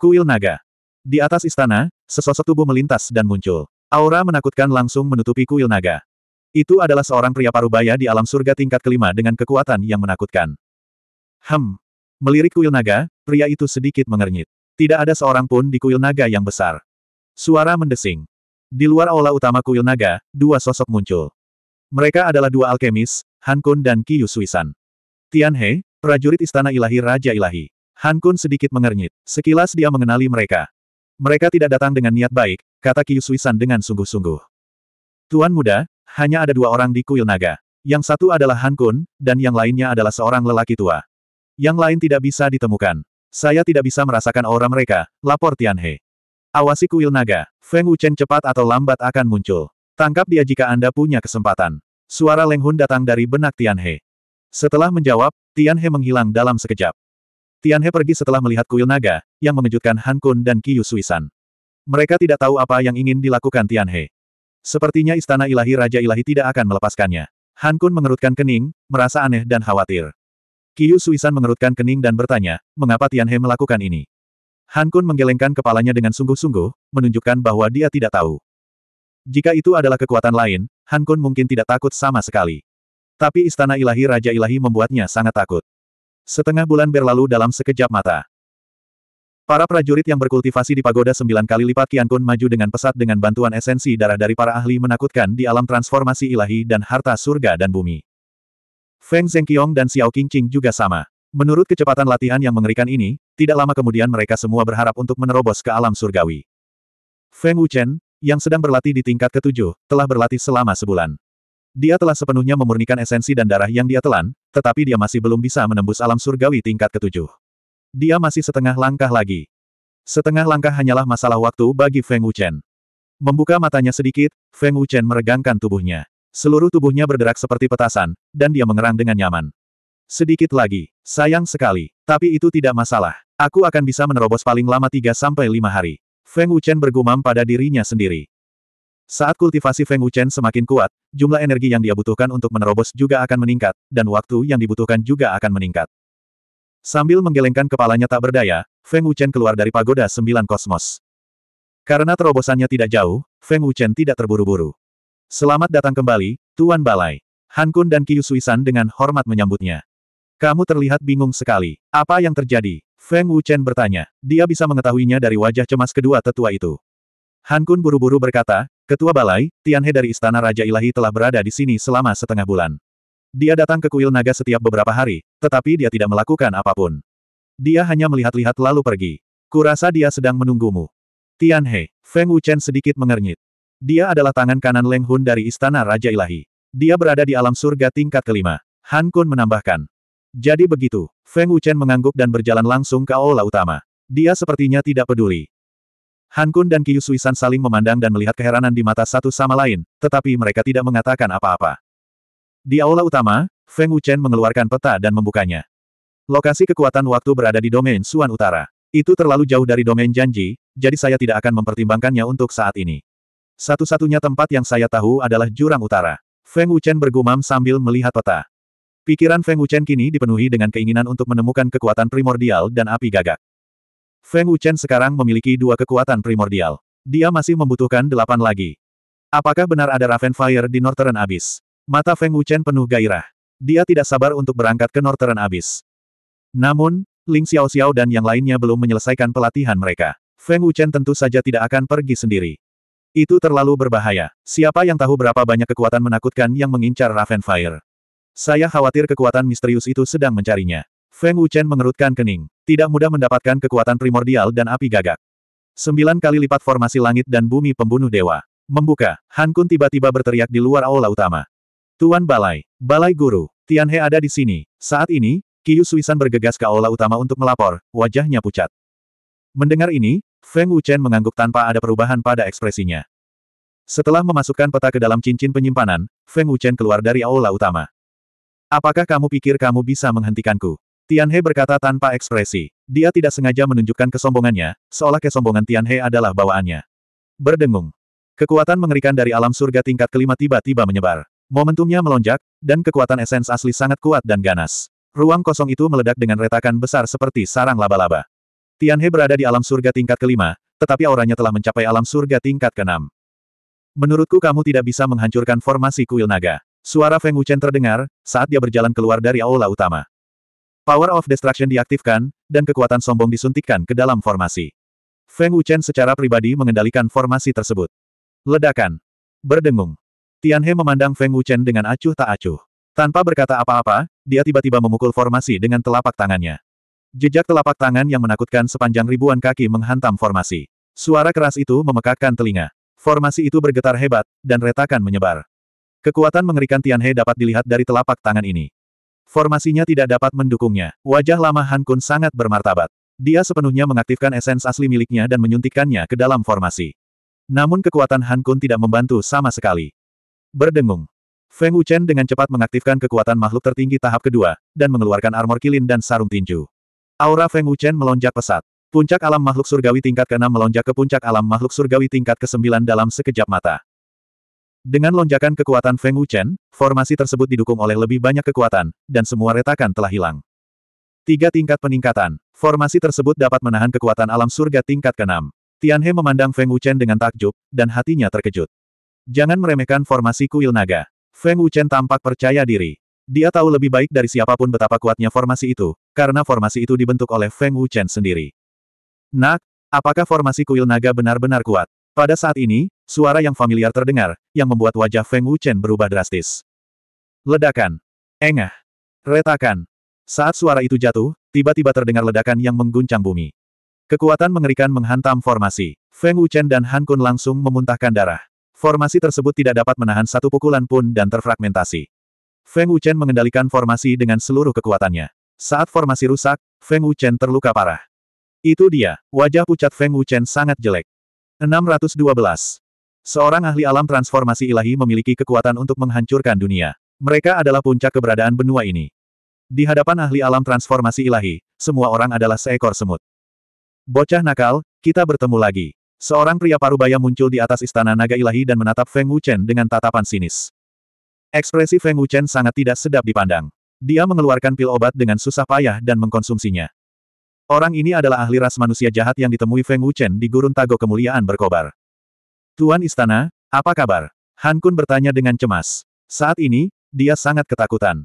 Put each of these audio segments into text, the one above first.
Kuil naga. Di atas istana, sesosok tubuh melintas dan muncul. Aura menakutkan langsung menutupi kuil naga. Itu adalah seorang pria parubaya di alam surga tingkat kelima dengan kekuatan yang menakutkan. Hem. Melirik kuil naga, pria itu sedikit mengernyit. Tidak ada seorang pun di kuil naga yang besar. Suara mendesing. Di luar aula utama kuil naga, dua sosok muncul. Mereka adalah dua alkemis, Han Kun dan Qiyu Suisan. Tian He, prajurit istana ilahi Raja Ilahi. Han Kun sedikit mengernyit. Sekilas dia mengenali mereka. Mereka tidak datang dengan niat baik, kata Kyusui San dengan sungguh-sungguh. Tuan muda, hanya ada dua orang di kuil naga. Yang satu adalah Han Kun, dan yang lainnya adalah seorang lelaki tua. Yang lain tidak bisa ditemukan. Saya tidak bisa merasakan aura mereka, lapor He. Awasi kuil naga, Feng Wuchen cepat atau lambat akan muncul. Tangkap dia jika Anda punya kesempatan. Suara Leng Hun datang dari benak Tian He. Setelah menjawab, Tian He menghilang dalam sekejap. Tianhe pergi setelah melihat kuil naga, yang mengejutkan Han Kun dan Qiyu Suisan. Mereka tidak tahu apa yang ingin dilakukan Tianhe. Sepertinya istana ilahi Raja Ilahi tidak akan melepaskannya. Han Kun mengerutkan kening, merasa aneh dan khawatir. Qiyu Suisan mengerutkan kening dan bertanya, mengapa Tianhe melakukan ini? Han Kun menggelengkan kepalanya dengan sungguh-sungguh, menunjukkan bahwa dia tidak tahu. Jika itu adalah kekuatan lain, Han Kun mungkin tidak takut sama sekali. Tapi istana ilahi Raja Ilahi membuatnya sangat takut. Setengah bulan berlalu dalam sekejap mata. Para prajurit yang berkultivasi di pagoda sembilan kali lipat Kian Kun maju dengan pesat dengan bantuan esensi darah dari para ahli menakutkan di alam transformasi ilahi dan harta surga dan bumi. Feng Zhengqiong dan Xiao Qingqing juga sama. Menurut kecepatan latihan yang mengerikan ini, tidak lama kemudian mereka semua berharap untuk menerobos ke alam surgawi. Feng Wuchen, yang sedang berlatih di tingkat ketujuh, telah berlatih selama sebulan. Dia telah sepenuhnya memurnikan esensi dan darah yang dia telan, tetapi dia masih belum bisa menembus alam surgawi tingkat ketujuh. Dia masih setengah langkah lagi. Setengah langkah hanyalah masalah waktu bagi Feng Wuchen. Membuka matanya sedikit, Feng Wuchen meregangkan tubuhnya. Seluruh tubuhnya berderak seperti petasan, dan dia mengerang dengan nyaman. Sedikit lagi, sayang sekali, tapi itu tidak masalah. Aku akan bisa menerobos paling lama 3 sampai 5 hari. Feng Wuchen bergumam pada dirinya sendiri. Saat kultivasi Feng Wuchen semakin kuat, jumlah energi yang dia butuhkan untuk menerobos juga akan meningkat, dan waktu yang dibutuhkan juga akan meningkat. Sambil menggelengkan kepalanya tak berdaya, Feng Wuchen keluar dari pagoda sembilan kosmos. Karena terobosannya tidak jauh, Feng Wuchen tidak terburu-buru. Selamat datang kembali, Tuan Balai. Han Kun dan Kiyu Suisan dengan hormat menyambutnya. Kamu terlihat bingung sekali. Apa yang terjadi? Feng Wuchen bertanya. Dia bisa mengetahuinya dari wajah cemas kedua tetua itu. Han Kun buru-buru berkata, Ketua Balai, Tianhe dari Istana Raja Ilahi telah berada di sini selama setengah bulan. Dia datang ke kuil naga setiap beberapa hari, tetapi dia tidak melakukan apapun. Dia hanya melihat-lihat lalu pergi. Kurasa dia sedang menunggumu. Tianhe, Feng Wuchen sedikit mengernyit. Dia adalah tangan kanan Leng Hun dari Istana Raja Ilahi. Dia berada di alam surga tingkat kelima. Han Kun menambahkan. Jadi begitu, Feng Wuchen mengangguk dan berjalan langsung ke aula utama. Dia sepertinya tidak peduli. Han Kun dan Qiyu Suisan saling memandang dan melihat keheranan di mata satu sama lain, tetapi mereka tidak mengatakan apa-apa. Di aula utama, Feng Wuchen mengeluarkan peta dan membukanya. Lokasi kekuatan waktu berada di domain Suan Utara. Itu terlalu jauh dari domain janji, jadi saya tidak akan mempertimbangkannya untuk saat ini. Satu-satunya tempat yang saya tahu adalah jurang utara. Feng Wuchen bergumam sambil melihat peta. Pikiran Feng Wuchen kini dipenuhi dengan keinginan untuk menemukan kekuatan primordial dan api gagak. Feng Wuchen sekarang memiliki dua kekuatan primordial. Dia masih membutuhkan delapan lagi. Apakah benar ada Raven Fire di Northern Abyss? Mata Feng Wuchen penuh gairah. Dia tidak sabar untuk berangkat ke Northern Abyss. Namun, Ling Xiao Xiao dan yang lainnya belum menyelesaikan pelatihan mereka. Feng Wuchen tentu saja tidak akan pergi sendiri. Itu terlalu berbahaya. Siapa yang tahu berapa banyak kekuatan menakutkan yang mengincar Raven Fire? Saya khawatir kekuatan misterius itu sedang mencarinya. Feng Wuchen mengerutkan kening. Tidak mudah mendapatkan kekuatan primordial dan api gagak. Sembilan kali lipat formasi langit dan bumi pembunuh dewa. Membuka, Han Kun tiba-tiba berteriak di luar aula utama. Tuan Balai, Balai Guru, Tian He ada di sini. Saat ini, Kiyu Suisan bergegas ke aula utama untuk melapor, wajahnya pucat. Mendengar ini, Feng Wuchen mengangguk tanpa ada perubahan pada ekspresinya. Setelah memasukkan peta ke dalam cincin penyimpanan, Feng Wuchen keluar dari aula utama. Apakah kamu pikir kamu bisa menghentikanku? Tianhe berkata tanpa ekspresi. Dia tidak sengaja menunjukkan kesombongannya, seolah kesombongan Tianhe adalah bawaannya. Berdengung. Kekuatan mengerikan dari alam surga tingkat kelima tiba-tiba menyebar. Momentumnya melonjak, dan kekuatan esens asli sangat kuat dan ganas. Ruang kosong itu meledak dengan retakan besar seperti sarang laba-laba. Tianhe berada di alam surga tingkat kelima, tetapi auranya telah mencapai alam surga tingkat keenam. Menurutku kamu tidak bisa menghancurkan formasi kuil naga. Suara Feng Wuchen terdengar, saat dia berjalan keluar dari aula utama. Power of Destruction diaktifkan, dan kekuatan sombong disuntikkan ke dalam formasi. Feng Wuchen secara pribadi mengendalikan formasi tersebut. Ledakan. Berdengung. Tianhe memandang Feng Wuchen dengan acuh tak acuh. Tanpa berkata apa-apa, dia tiba-tiba memukul formasi dengan telapak tangannya. Jejak telapak tangan yang menakutkan sepanjang ribuan kaki menghantam formasi. Suara keras itu memekakkan telinga. Formasi itu bergetar hebat, dan retakan menyebar. Kekuatan mengerikan Tianhe dapat dilihat dari telapak tangan ini. Formasinya tidak dapat mendukungnya. Wajah lama Han Kun sangat bermartabat. Dia sepenuhnya mengaktifkan esens asli miliknya dan menyuntikkannya ke dalam formasi. Namun kekuatan Han Kun tidak membantu sama sekali. Berdengung. Feng Wuchen dengan cepat mengaktifkan kekuatan makhluk tertinggi tahap kedua, dan mengeluarkan armor kilin dan sarung tinju. Aura Feng Wuchen melonjak pesat. Puncak alam makhluk surgawi tingkat ke-6 melonjak ke puncak alam makhluk surgawi tingkat ke-9 dalam sekejap mata. Dengan lonjakan kekuatan Feng Wuchen, formasi tersebut didukung oleh lebih banyak kekuatan, dan semua retakan telah hilang. Tiga tingkat peningkatan. Formasi tersebut dapat menahan kekuatan alam surga tingkat ke-6. Tianhe memandang Feng Wuchen dengan takjub, dan hatinya terkejut. Jangan meremehkan formasi kuil naga. Feng Wuchen tampak percaya diri. Dia tahu lebih baik dari siapapun betapa kuatnya formasi itu, karena formasi itu dibentuk oleh Feng Wuchen sendiri. Nak, apakah formasi kuil naga benar-benar kuat? Pada saat ini, Suara yang familiar terdengar, yang membuat wajah Feng Wuchen berubah drastis. Ledakan. Engah. Retakan. Saat suara itu jatuh, tiba-tiba terdengar ledakan yang mengguncang bumi. Kekuatan mengerikan menghantam formasi. Feng Wuchen dan Han Kun langsung memuntahkan darah. Formasi tersebut tidak dapat menahan satu pukulan pun dan terfragmentasi. Feng Wuchen mengendalikan formasi dengan seluruh kekuatannya. Saat formasi rusak, Feng Wuchen terluka parah. Itu dia, wajah pucat Feng Wuchen sangat jelek. 612. Seorang ahli alam transformasi ilahi memiliki kekuatan untuk menghancurkan dunia. Mereka adalah puncak keberadaan benua ini. Di hadapan ahli alam transformasi ilahi, semua orang adalah seekor semut. Bocah nakal, kita bertemu lagi. Seorang pria parubaya muncul di atas istana naga ilahi dan menatap Feng Wuchen dengan tatapan sinis. Ekspresi Feng Wuchen sangat tidak sedap dipandang. Dia mengeluarkan pil obat dengan susah payah dan mengkonsumsinya. Orang ini adalah ahli ras manusia jahat yang ditemui Feng Wuchen di Gurun Tago Kemuliaan berkobar. Tuan Istana, apa kabar? Han Kun bertanya dengan cemas. Saat ini, dia sangat ketakutan.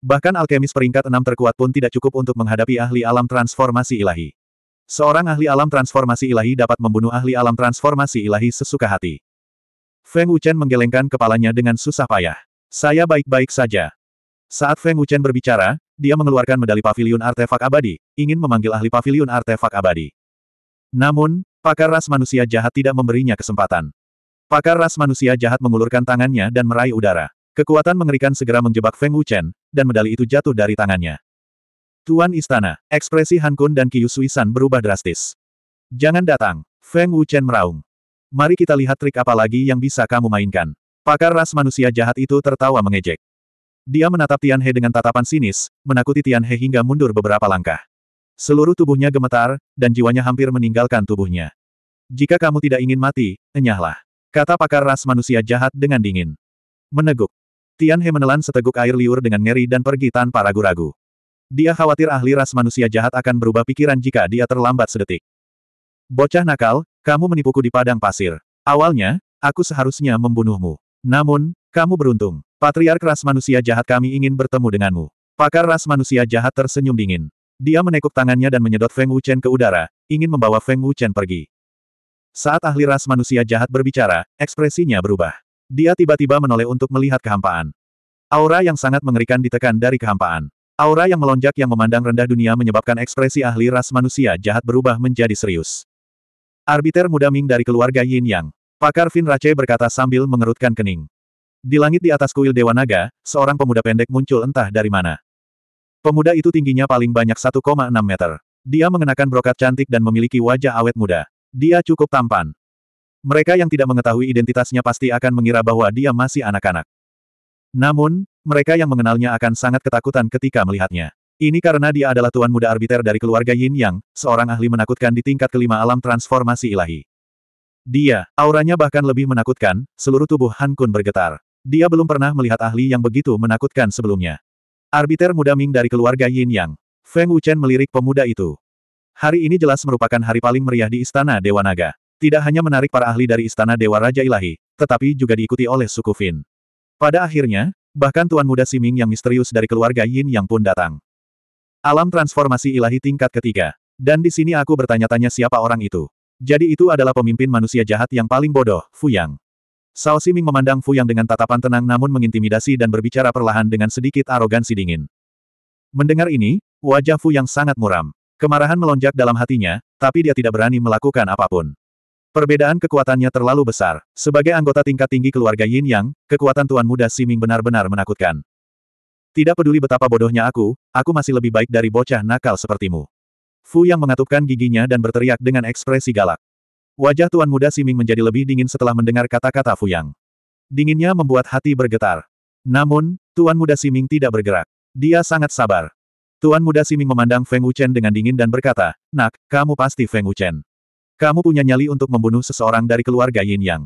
Bahkan alkemis peringkat enam terkuat pun tidak cukup untuk menghadapi ahli alam transformasi ilahi. Seorang ahli alam transformasi ilahi dapat membunuh ahli alam transformasi ilahi sesuka hati. Feng Wuchen menggelengkan kepalanya dengan susah payah. Saya baik-baik saja. Saat Feng Wuchen berbicara, dia mengeluarkan medali pavilion artefak abadi, ingin memanggil ahli pavilion artefak abadi. Namun, Pakar ras manusia jahat tidak memberinya kesempatan. Pakar ras manusia jahat mengulurkan tangannya dan meraih udara. Kekuatan mengerikan segera menjebak Feng Wuchen, dan medali itu jatuh dari tangannya. Tuan Istana, ekspresi Han Kun dan Kiyu Suisan berubah drastis. Jangan datang, Feng Wuchen meraung. Mari kita lihat trik apa lagi yang bisa kamu mainkan. Pakar ras manusia jahat itu tertawa mengejek. Dia menatap Tian He dengan tatapan sinis, menakuti Tian He hingga mundur beberapa langkah. Seluruh tubuhnya gemetar, dan jiwanya hampir meninggalkan tubuhnya. Jika kamu tidak ingin mati, enyahlah. Kata pakar ras manusia jahat dengan dingin. Meneguk. Tian He menelan seteguk air liur dengan ngeri dan pergi tanpa ragu-ragu. Dia khawatir ahli ras manusia jahat akan berubah pikiran jika dia terlambat sedetik. Bocah nakal, kamu menipuku di padang pasir. Awalnya, aku seharusnya membunuhmu. Namun, kamu beruntung. Patriark ras manusia jahat kami ingin bertemu denganmu. Pakar ras manusia jahat tersenyum dingin. Dia menekuk tangannya dan menyedot Feng Wuchen ke udara, ingin membawa Feng Wuchen pergi. Saat ahli ras manusia jahat berbicara, ekspresinya berubah. Dia tiba-tiba menoleh untuk melihat kehampaan. Aura yang sangat mengerikan ditekan dari kehampaan. Aura yang melonjak yang memandang rendah dunia menyebabkan ekspresi ahli ras manusia jahat berubah menjadi serius. Arbiter muda Ming dari keluarga Yin Yang. Pakar Fin Rache berkata sambil mengerutkan kening. Di langit di atas kuil Dewa Naga, seorang pemuda pendek muncul entah dari mana. Pemuda itu tingginya paling banyak 1,6 meter. Dia mengenakan brokat cantik dan memiliki wajah awet muda. Dia cukup tampan. Mereka yang tidak mengetahui identitasnya pasti akan mengira bahwa dia masih anak-anak. Namun, mereka yang mengenalnya akan sangat ketakutan ketika melihatnya. Ini karena dia adalah tuan muda arbiter dari keluarga Yin Yang, seorang ahli menakutkan di tingkat kelima alam transformasi ilahi. Dia, auranya bahkan lebih menakutkan, seluruh tubuh Han Kun bergetar. Dia belum pernah melihat ahli yang begitu menakutkan sebelumnya. Arbiter muda Ming dari keluarga Yin Yang. Feng Wuchen melirik pemuda itu. Hari ini jelas merupakan hari paling meriah di Istana Dewa Naga. Tidak hanya menarik para ahli dari Istana Dewa Raja Ilahi, tetapi juga diikuti oleh suku Fin. Pada akhirnya, bahkan Tuan Muda Siming yang misterius dari keluarga Yin Yang pun datang. Alam transformasi ilahi tingkat ketiga. Dan di sini aku bertanya-tanya siapa orang itu. Jadi itu adalah pemimpin manusia jahat yang paling bodoh, Fu Yang. Sao Siming memandang Fu Yang dengan tatapan tenang namun mengintimidasi dan berbicara perlahan dengan sedikit arogansi dingin. Mendengar ini, wajah Fu yang sangat muram. Kemarahan melonjak dalam hatinya, tapi dia tidak berani melakukan apapun. Perbedaan kekuatannya terlalu besar. Sebagai anggota tingkat tinggi keluarga Yin Yang, kekuatan Tuan Muda Siming benar-benar menakutkan. Tidak peduli betapa bodohnya aku, aku masih lebih baik dari bocah nakal sepertimu. Fu Yang mengatupkan giginya dan berteriak dengan ekspresi galak. Wajah Tuan Muda Siming menjadi lebih dingin setelah mendengar kata-kata Fu Yang. Dinginnya membuat hati bergetar. Namun, Tuan Muda Siming tidak bergerak. Dia sangat sabar. Tuan muda Siming memandang Feng Wuchen dengan dingin dan berkata, Nak, kamu pasti Feng Wuchen. Kamu punya nyali untuk membunuh seseorang dari keluarga Yin Yang.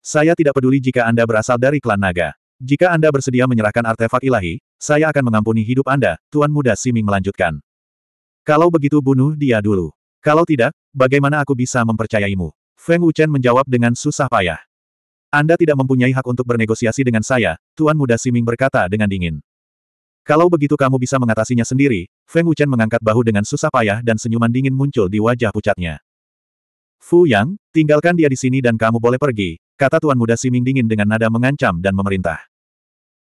Saya tidak peduli jika Anda berasal dari klan naga. Jika Anda bersedia menyerahkan artefak ilahi, saya akan mengampuni hidup Anda, Tuan Muda Siming melanjutkan. Kalau begitu bunuh dia dulu. Kalau tidak, bagaimana aku bisa mempercayaimu? Feng Wuchen menjawab dengan susah payah. Anda tidak mempunyai hak untuk bernegosiasi dengan saya, Tuan Muda Siming berkata dengan dingin. Kalau begitu kamu bisa mengatasinya sendiri, Feng Wuchen mengangkat bahu dengan susah payah dan senyuman dingin muncul di wajah pucatnya. Fu Yang, tinggalkan dia di sini dan kamu boleh pergi, kata Tuan Muda Siming dingin dengan nada mengancam dan memerintah.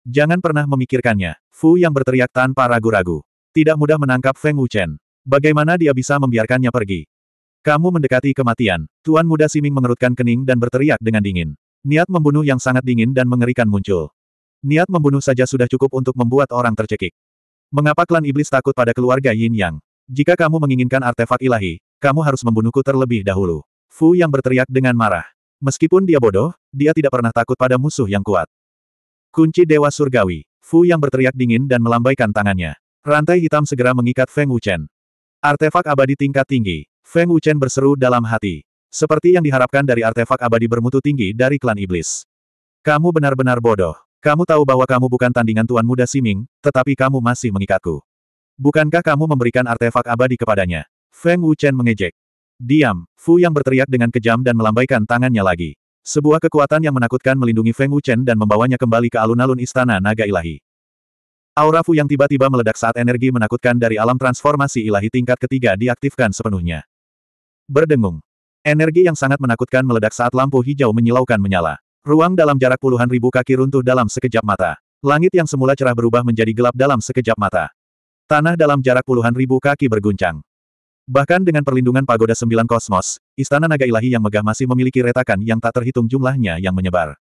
Jangan pernah memikirkannya, Fu Yang berteriak tanpa ragu-ragu. Tidak mudah menangkap Feng Wuchen. Bagaimana dia bisa membiarkannya pergi? Kamu mendekati kematian, Tuan Muda Siming mengerutkan kening dan berteriak dengan dingin. Niat membunuh yang sangat dingin dan mengerikan muncul. Niat membunuh saja sudah cukup untuk membuat orang tercekik. Mengapa klan iblis takut pada keluarga Yin Yang? Jika kamu menginginkan artefak ilahi, kamu harus membunuhku terlebih dahulu. Fu yang berteriak dengan marah. Meskipun dia bodoh, dia tidak pernah takut pada musuh yang kuat. Kunci Dewa Surgawi. Fu yang berteriak dingin dan melambaikan tangannya. Rantai hitam segera mengikat Feng Wuchen. Artefak abadi tingkat tinggi. Feng Wuchen berseru dalam hati. Seperti yang diharapkan dari artefak abadi bermutu tinggi dari klan iblis. Kamu benar-benar bodoh. Kamu tahu bahwa kamu bukan tandingan Tuan Muda Siming, tetapi kamu masih mengikatku. Bukankah kamu memberikan artefak abadi kepadanya? Feng Wuchen mengejek. Diam, Fu yang berteriak dengan kejam dan melambaikan tangannya lagi. Sebuah kekuatan yang menakutkan melindungi Feng Wuchen dan membawanya kembali ke alun-alun istana naga ilahi. Aura Fu yang tiba-tiba meledak saat energi menakutkan dari alam transformasi ilahi tingkat ketiga diaktifkan sepenuhnya. Berdengung. Energi yang sangat menakutkan meledak saat lampu hijau menyilaukan menyala. Ruang dalam jarak puluhan ribu kaki runtuh dalam sekejap mata. Langit yang semula cerah berubah menjadi gelap dalam sekejap mata. Tanah dalam jarak puluhan ribu kaki berguncang. Bahkan dengan perlindungan pagoda sembilan kosmos, istana naga ilahi yang megah masih memiliki retakan yang tak terhitung jumlahnya yang menyebar.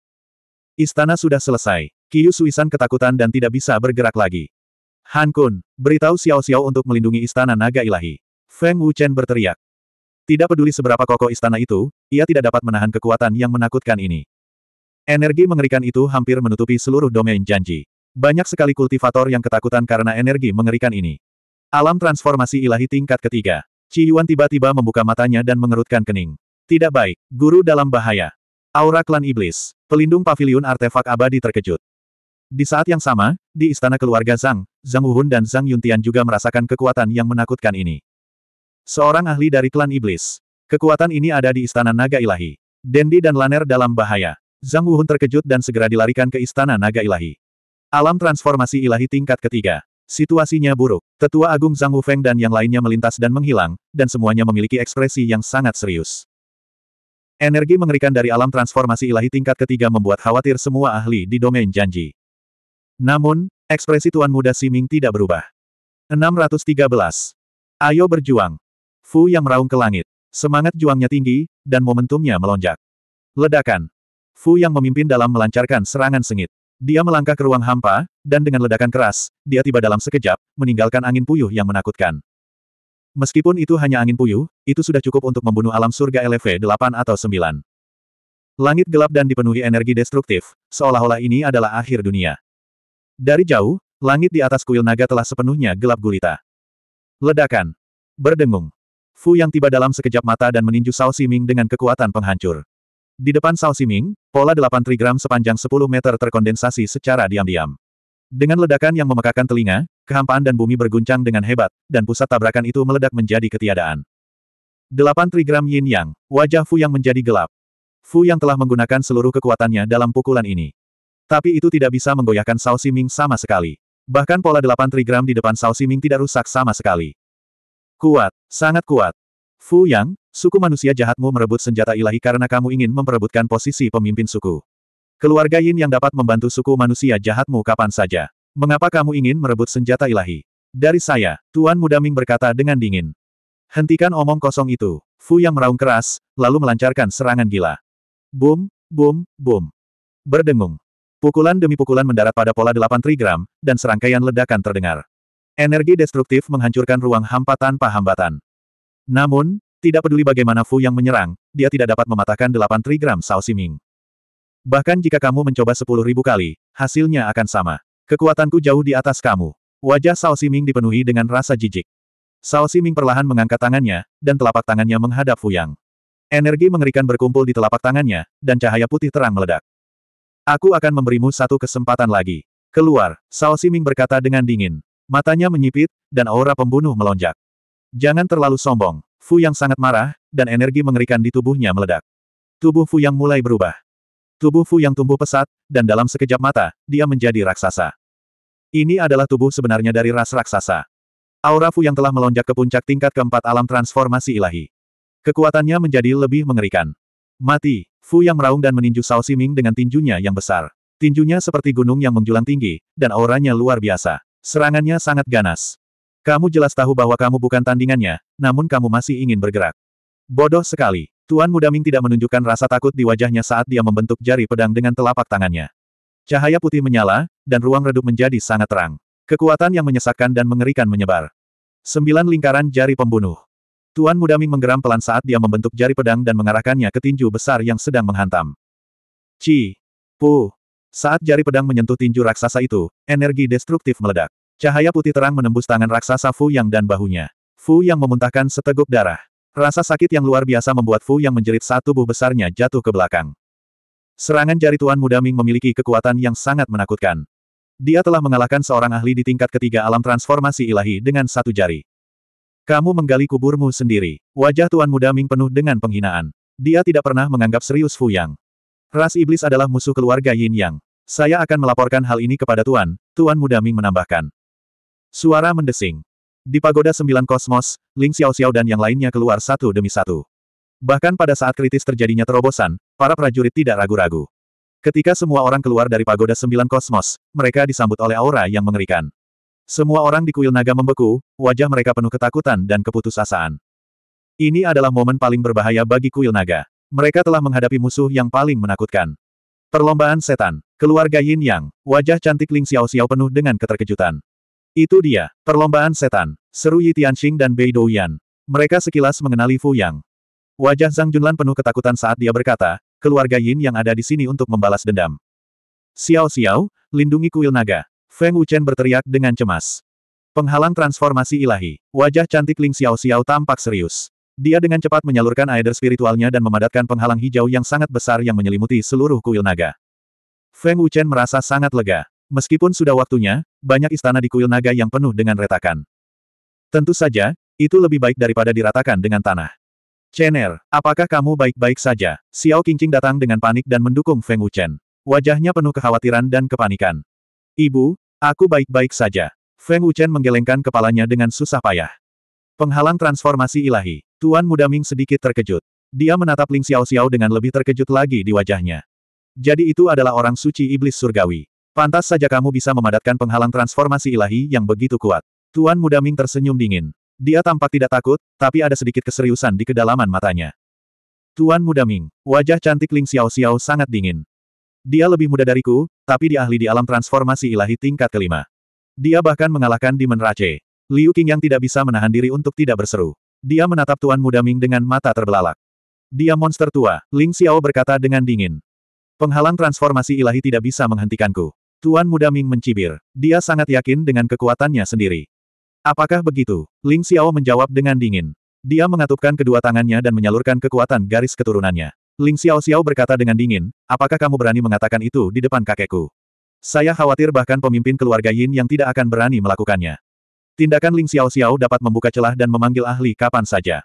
Istana sudah selesai. Kiyu Suisan ketakutan dan tidak bisa bergerak lagi. Han Kun, beritahu Xiao Xiao untuk melindungi istana naga ilahi. Feng wu chen berteriak. Tidak peduli seberapa kokoh istana itu, ia tidak dapat menahan kekuatan yang menakutkan ini. Energi mengerikan itu hampir menutupi seluruh domain janji. Banyak sekali kultivator yang ketakutan karena energi mengerikan ini. Alam transformasi ilahi tingkat ketiga. Ci Yuan tiba-tiba membuka matanya dan mengerutkan kening. Tidak baik, guru dalam bahaya. Aura klan iblis, pelindung pavilion artefak abadi terkejut. Di saat yang sama, di istana keluarga Zhang, Zhang Wuhun dan Zhang Yuntian juga merasakan kekuatan yang menakutkan ini. Seorang ahli dari klan iblis. Kekuatan ini ada di istana naga ilahi. Dendi dan Laner dalam bahaya. Zhang Wuhun terkejut dan segera dilarikan ke Istana Naga Ilahi. Alam transformasi ilahi tingkat ketiga. Situasinya buruk. Tetua Agung Zhang Wufeng dan yang lainnya melintas dan menghilang, dan semuanya memiliki ekspresi yang sangat serius. Energi mengerikan dari alam transformasi ilahi tingkat ketiga membuat khawatir semua ahli di domain janji. Namun, ekspresi Tuan Muda Siming tidak berubah. 613. Ayo berjuang. Fu yang meraung ke langit. Semangat juangnya tinggi, dan momentumnya melonjak. Ledakan. Fu yang memimpin dalam melancarkan serangan sengit. Dia melangkah ke ruang hampa, dan dengan ledakan keras, dia tiba dalam sekejap, meninggalkan angin puyuh yang menakutkan. Meskipun itu hanya angin puyuh, itu sudah cukup untuk membunuh alam surga LV 8 atau 9. Langit gelap dan dipenuhi energi destruktif, seolah-olah ini adalah akhir dunia. Dari jauh, langit di atas kuil naga telah sepenuhnya gelap gulita. Ledakan. Berdengung. Fu yang tiba dalam sekejap mata dan meninju Sao Siming dengan kekuatan penghancur. Di depan Sao Siming, pola delapan trigram sepanjang 10 meter terkondensasi secara diam-diam. Dengan ledakan yang memekakan telinga, kehampaan dan bumi berguncang dengan hebat, dan pusat tabrakan itu meledak menjadi ketiadaan. Delapan trigram yin yang, wajah Fu yang menjadi gelap. Fu yang telah menggunakan seluruh kekuatannya dalam pukulan ini. Tapi itu tidak bisa menggoyahkan Sao Siming sama sekali. Bahkan pola delapan trigram di depan Sao Siming tidak rusak sama sekali. Kuat, sangat kuat. Fu Yang, suku manusia jahatmu merebut senjata ilahi karena kamu ingin memperebutkan posisi pemimpin suku. Keluarga Yin yang dapat membantu suku manusia jahatmu kapan saja. Mengapa kamu ingin merebut senjata ilahi? Dari saya, Tuan Muda Ming berkata dengan dingin. Hentikan omong kosong itu. Fu Yang meraung keras, lalu melancarkan serangan gila. Boom, boom, boom. Berdengung. Pukulan demi pukulan mendarat pada pola delapan trigram, dan serangkaian ledakan terdengar. Energi destruktif menghancurkan ruang hampa tanpa hambatan. Namun, tidak peduli bagaimana Fu yang menyerang, dia tidak dapat mematahkan 8 trigram Sao Siming. Bahkan jika kamu mencoba 10.000 kali, hasilnya akan sama. Kekuatanku jauh di atas kamu. Wajah Sao Siming dipenuhi dengan rasa jijik. Sao Siming perlahan mengangkat tangannya, dan telapak tangannya menghadap Fu yang. Energi mengerikan berkumpul di telapak tangannya, dan cahaya putih terang meledak. Aku akan memberimu satu kesempatan lagi. Keluar, Sao Siming berkata dengan dingin. Matanya menyipit, dan aura pembunuh melonjak. Jangan terlalu sombong. Fu yang sangat marah, dan energi mengerikan di tubuhnya meledak. Tubuh Fu yang mulai berubah. Tubuh Fu yang tumbuh pesat, dan dalam sekejap mata, dia menjadi raksasa. Ini adalah tubuh sebenarnya dari ras raksasa. Aura Fu yang telah melonjak ke puncak tingkat keempat alam transformasi ilahi. Kekuatannya menjadi lebih mengerikan. Mati, Fu yang meraung dan meninju Sao Siming dengan tinjunya yang besar. Tinjunya seperti gunung yang menjulang tinggi, dan auranya luar biasa. Serangannya sangat ganas. Kamu jelas tahu bahwa kamu bukan tandingannya, namun kamu masih ingin bergerak. Bodoh sekali. Tuan Muda Ming tidak menunjukkan rasa takut di wajahnya saat dia membentuk jari pedang dengan telapak tangannya. Cahaya putih menyala, dan ruang redup menjadi sangat terang. Kekuatan yang menyesakkan dan mengerikan menyebar. Sembilan lingkaran jari pembunuh. Tuan Muda Ming menggeram pelan saat dia membentuk jari pedang dan mengarahkannya ke tinju besar yang sedang menghantam. Ci. Pu. Saat jari pedang menyentuh tinju raksasa itu, energi destruktif meledak. Cahaya putih terang menembus tangan raksasa Fu Yang dan bahunya. Fu Yang memuntahkan seteguk darah. Rasa sakit yang luar biasa membuat Fu Yang menjerit saat tubuh besarnya jatuh ke belakang. Serangan jari Tuan Muda Ming memiliki kekuatan yang sangat menakutkan. Dia telah mengalahkan seorang ahli di tingkat ketiga alam transformasi ilahi dengan satu jari. Kamu menggali kuburmu sendiri. Wajah Tuan Muda Ming penuh dengan penghinaan. Dia tidak pernah menganggap serius Fu Yang. Ras iblis adalah musuh keluarga Yin Yang. Saya akan melaporkan hal ini kepada Tuan, Tuan Muda Ming menambahkan. Suara mendesing. Di pagoda sembilan kosmos, Ling Xiao Xiao dan yang lainnya keluar satu demi satu. Bahkan pada saat kritis terjadinya terobosan, para prajurit tidak ragu-ragu. Ketika semua orang keluar dari pagoda sembilan kosmos, mereka disambut oleh aura yang mengerikan. Semua orang di kuil naga membeku, wajah mereka penuh ketakutan dan keputusasaan. Ini adalah momen paling berbahaya bagi kuil naga. Mereka telah menghadapi musuh yang paling menakutkan. Perlombaan setan, keluarga Yin Yang, wajah cantik Ling Xiao Xiao penuh dengan keterkejutan. Itu dia, perlombaan setan, seru Yi Tianxing dan Bei Douyan. Mereka sekilas mengenali Fu Yang. Wajah Zhang Junlan penuh ketakutan saat dia berkata, keluarga Yin yang ada di sini untuk membalas dendam. Xiao Xiao, lindungi kuil naga. Feng Wuchen berteriak dengan cemas. Penghalang transformasi ilahi. Wajah cantik Ling Xiao Xiao tampak serius. Dia dengan cepat menyalurkan aider spiritualnya dan memadatkan penghalang hijau yang sangat besar yang menyelimuti seluruh kuil naga. Feng Wuchen merasa sangat lega. Meskipun sudah waktunya, banyak istana di kuil naga yang penuh dengan retakan. Tentu saja, itu lebih baik daripada diratakan dengan tanah. Chener, apakah kamu baik-baik saja? Xiao Qingqing datang dengan panik dan mendukung Feng Wuchen. Wajahnya penuh kekhawatiran dan kepanikan. Ibu, aku baik-baik saja. Feng Wuchen menggelengkan kepalanya dengan susah payah. Penghalang transformasi ilahi. Tuan Muda Ming sedikit terkejut. Dia menatap Ling Xiao Xiao dengan lebih terkejut lagi di wajahnya. Jadi itu adalah orang suci iblis surgawi. Pantas saja kamu bisa memadatkan penghalang transformasi ilahi yang begitu kuat. Tuan Muda Ming tersenyum dingin. Dia tampak tidak takut, tapi ada sedikit keseriusan di kedalaman matanya. Tuan Muda Ming, wajah cantik Ling Xiao Xiao sangat dingin. Dia lebih muda dariku, tapi dia ahli di alam transformasi ilahi tingkat kelima. Dia bahkan mengalahkan Demon Rache. Liu Qing yang tidak bisa menahan diri untuk tidak berseru. Dia menatap Tuan Muda Ming dengan mata terbelalak. Dia monster tua, Ling Xiao berkata dengan dingin. Penghalang transformasi ilahi tidak bisa menghentikanku. Tuan Muda Ming mencibir. Dia sangat yakin dengan kekuatannya sendiri. Apakah begitu? Ling Xiao menjawab dengan dingin. Dia mengatupkan kedua tangannya dan menyalurkan kekuatan garis keturunannya. Ling Xiao Xiao berkata dengan dingin, apakah kamu berani mengatakan itu di depan kakekku? Saya khawatir bahkan pemimpin keluarga Yin yang tidak akan berani melakukannya. Tindakan Ling Xiao Xiao dapat membuka celah dan memanggil ahli kapan saja.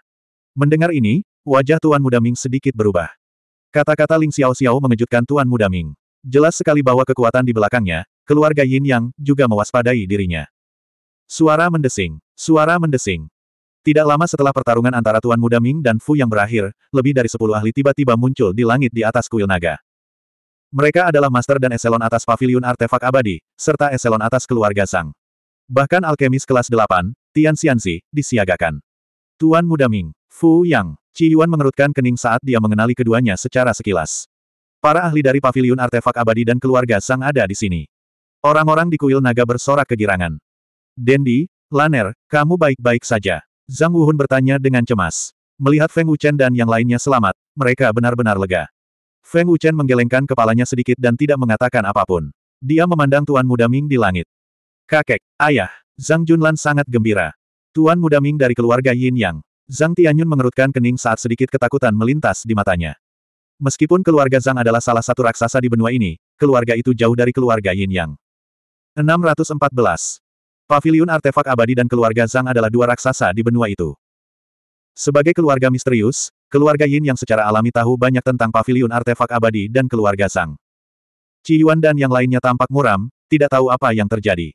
Mendengar ini, wajah Tuan Muda Ming sedikit berubah. Kata-kata Ling Xiao Xiao mengejutkan Tuan Muda Ming. Jelas sekali bahwa kekuatan di belakangnya, keluarga Yin Yang, juga mewaspadai dirinya. Suara mendesing. Suara mendesing. Tidak lama setelah pertarungan antara Tuan Muda Ming dan Fu yang berakhir, lebih dari sepuluh ahli tiba-tiba muncul di langit di atas kuil naga. Mereka adalah master dan eselon atas pavilion artefak abadi, serta eselon atas keluarga Sang. Bahkan alkemis kelas 8, Tian Xianzi, disiagakan. Tuan Muda Ming, Fu Yang, Ci Yuan mengerutkan kening saat dia mengenali keduanya secara sekilas. Para ahli dari paviliun artefak abadi dan keluarga Sang ada di sini. Orang-orang di kuil naga bersorak kegirangan. Dendi, Laner, kamu baik-baik saja. Zhang Wuhun bertanya dengan cemas. Melihat Feng Wuchen dan yang lainnya selamat, mereka benar-benar lega. Feng Wuchen menggelengkan kepalanya sedikit dan tidak mengatakan apapun. Dia memandang Tuan Muda Ming di langit. Kakek, ayah, Zhang Junlan sangat gembira. Tuan Muda Ming dari keluarga Yin Yang. Zhang Tianyun mengerutkan kening saat sedikit ketakutan melintas di matanya. Meskipun keluarga Zhang adalah salah satu raksasa di benua ini, keluarga itu jauh dari keluarga Yin Yang. 614. Paviliun artefak abadi dan keluarga Zhang adalah dua raksasa di benua itu. Sebagai keluarga misterius, keluarga Yin yang secara alami tahu banyak tentang paviliun artefak abadi dan keluarga Zhang. Ci Yuan dan yang lainnya tampak muram, tidak tahu apa yang terjadi.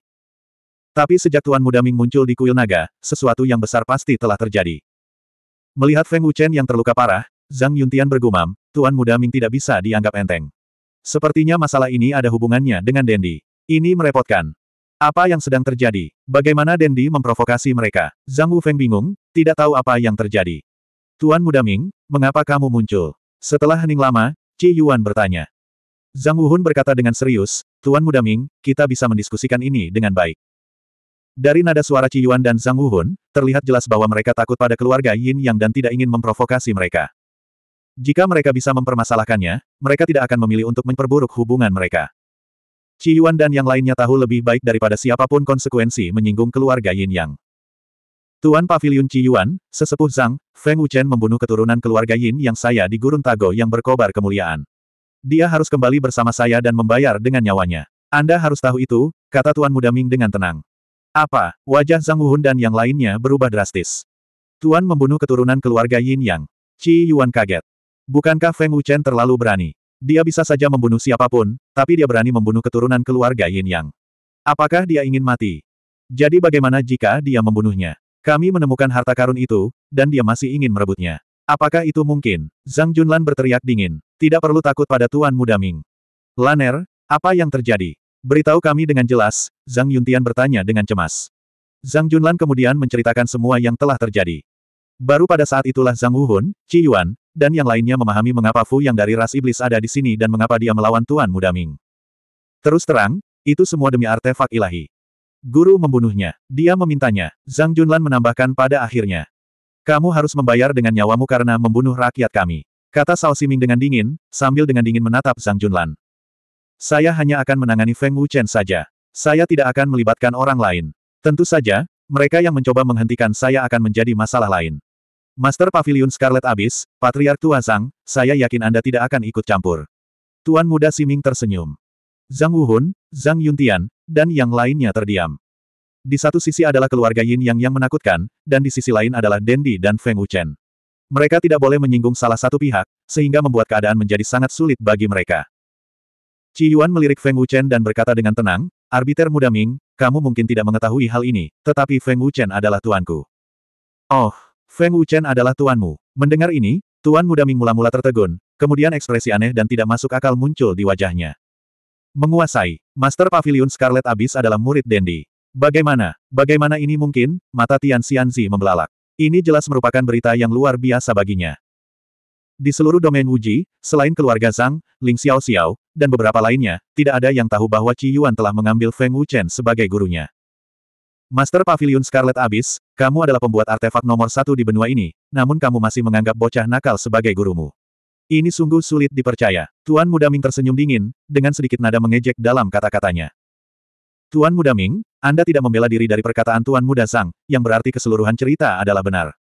Tapi sejak Tuan Muda Ming muncul di kuil naga, sesuatu yang besar pasti telah terjadi. Melihat Feng Wuchen yang terluka parah, Zhang Yuntian bergumam, Tuan Muda Ming tidak bisa dianggap enteng. Sepertinya masalah ini ada hubungannya dengan Dendi. Ini merepotkan. Apa yang sedang terjadi? Bagaimana Dendi memprovokasi mereka? Zhang Wufeng bingung, tidak tahu apa yang terjadi. Tuan Muda Ming, mengapa kamu muncul? Setelah hening lama, Ci Yuan bertanya. Zhang Wuhun berkata dengan serius, Tuan Muda Ming, kita bisa mendiskusikan ini dengan baik. Dari nada suara Ci Yuan dan Zhang Wuhun, terlihat jelas bahwa mereka takut pada keluarga Yin Yang dan tidak ingin memprovokasi mereka. Jika mereka bisa mempermasalahkannya, mereka tidak akan memilih untuk memperburuk hubungan mereka. Qi Yuan dan yang lainnya tahu lebih baik daripada siapapun konsekuensi menyinggung keluarga Yin Yang. Tuan Paviliun Qi Yuan, sesepuh Zhang, Feng Wuchen membunuh keturunan keluarga Yin yang saya di Gurun Tago yang berkobar kemuliaan. Dia harus kembali bersama saya dan membayar dengan nyawanya. Anda harus tahu itu, kata Tuan Muda Ming dengan tenang. Apa? Wajah Zhang Wuhun dan yang lainnya berubah drastis. Tuan membunuh keturunan keluarga Yin Yang. Qi Yuan kaget. Bukankah Feng Wuchen terlalu berani? Dia bisa saja membunuh siapapun, tapi dia berani membunuh keturunan keluarga Yin Yang. Apakah dia ingin mati? Jadi bagaimana jika dia membunuhnya? Kami menemukan harta karun itu, dan dia masih ingin merebutnya. Apakah itu mungkin? Zhang Junlan berteriak dingin. Tidak perlu takut pada Tuan Muda Ming. Laner, apa yang terjadi? Beritahu kami dengan jelas, Zhang Yuntian bertanya dengan cemas. Zhang Junlan kemudian menceritakan semua yang telah terjadi. Baru pada saat itulah Zhang Wuhun, Qi Yuan, dan yang lainnya memahami mengapa Fu yang dari ras iblis ada di sini dan mengapa dia melawan Tuan Muda Ming. Terus terang, itu semua demi artefak ilahi. Guru membunuhnya. Dia memintanya. Zhang Junlan menambahkan pada akhirnya. Kamu harus membayar dengan nyawamu karena membunuh rakyat kami. Kata Sao Siming dengan dingin, sambil dengan dingin menatap Zhang Junlan. Saya hanya akan menangani Feng Wuchen saja. Saya tidak akan melibatkan orang lain. Tentu saja, mereka yang mencoba menghentikan saya akan menjadi masalah lain. Master Pavilion Scarlet Abyss, Patriark Tua Zhang, saya yakin Anda tidak akan ikut campur. Tuan muda Siming tersenyum. Zhang Wuhun, Zhang Yuntian, dan yang lainnya terdiam. Di satu sisi adalah keluarga Yin Yang yang menakutkan, dan di sisi lain adalah Dendi dan Feng Wuchen. Mereka tidak boleh menyinggung salah satu pihak, sehingga membuat keadaan menjadi sangat sulit bagi mereka. Ci Yuan melirik Feng Wuchen dan berkata dengan tenang, Arbiter muda Ming, kamu mungkin tidak mengetahui hal ini, tetapi Feng Wuchen adalah tuanku. Oh, Feng Wuchen adalah tuanmu. Mendengar ini, Tuan muda Ming mula-mula tertegun, kemudian ekspresi aneh dan tidak masuk akal muncul di wajahnya. Menguasai, Master Pavilion Scarlet Abyss adalah murid Dendi. Bagaimana, bagaimana ini mungkin? Mata Tian Xianzi membelalak. Ini jelas merupakan berita yang luar biasa baginya. Di seluruh domain Wuji, selain keluarga Zhang, Ling Xiao Xiao, dan beberapa lainnya, tidak ada yang tahu bahwa Qi Yuan telah mengambil Feng Wuchen sebagai gurunya. Master Pavilion Scarlet Abyss, kamu adalah pembuat artefak nomor satu di benua ini, namun kamu masih menganggap bocah nakal sebagai gurumu. Ini sungguh sulit dipercaya. Tuan Muda Ming tersenyum dingin, dengan sedikit nada mengejek dalam kata-katanya. Tuan Muda Ming, Anda tidak membela diri dari perkataan Tuan Muda Sang, yang berarti keseluruhan cerita adalah benar.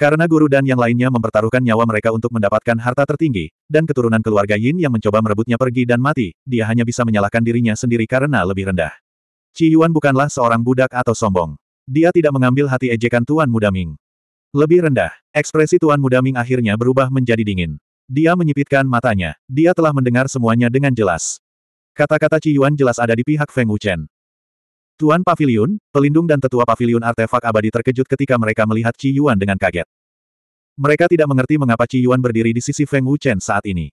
Karena guru dan yang lainnya mempertaruhkan nyawa mereka untuk mendapatkan harta tertinggi, dan keturunan keluarga Yin yang mencoba merebutnya pergi dan mati, dia hanya bisa menyalahkan dirinya sendiri karena lebih rendah. Ci Yuan bukanlah seorang budak atau sombong. Dia tidak mengambil hati ejekan Tuan Muda Ming. Lebih rendah, ekspresi Tuan Muda Ming akhirnya berubah menjadi dingin. Dia menyipitkan matanya. Dia telah mendengar semuanya dengan jelas. Kata-kata Ci Yuan jelas ada di pihak Feng Wuchen. Tuan Pavilion, pelindung dan tetua pavilion artefak abadi terkejut ketika mereka melihat Ci Yuan dengan kaget. Mereka tidak mengerti mengapa Ci Yuan berdiri di sisi Feng Wuchen saat ini.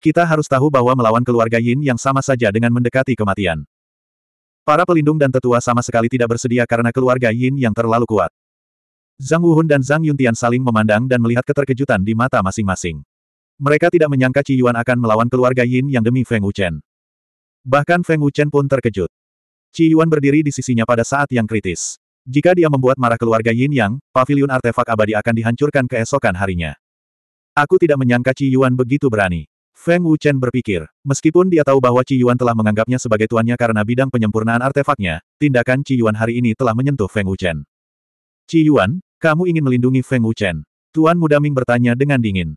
Kita harus tahu bahwa melawan keluarga Yin yang sama saja dengan mendekati kematian. Para pelindung dan tetua sama sekali tidak bersedia karena keluarga Yin yang terlalu kuat. Zhang Wuhun dan Zhang Yuntian saling memandang dan melihat keterkejutan di mata masing-masing. Mereka tidak menyangka Ci Yuan akan melawan keluarga Yin yang demi Feng Wuchen. Bahkan Feng Wuchen pun terkejut. Qi Yuan berdiri di sisinya pada saat yang kritis. Jika dia membuat marah keluarga Yin Yang, pavilion artefak abadi akan dihancurkan keesokan harinya. Aku tidak menyangka Qi Yuan begitu berani. Feng Wuchen berpikir, meskipun dia tahu bahwa Qi Yuan telah menganggapnya sebagai tuannya karena bidang penyempurnaan artefaknya, tindakan Qi Yuan hari ini telah menyentuh Feng Wuchen. Qi Yuan, kamu ingin melindungi Feng Wuchen? Tuan Muda Ming bertanya dengan dingin.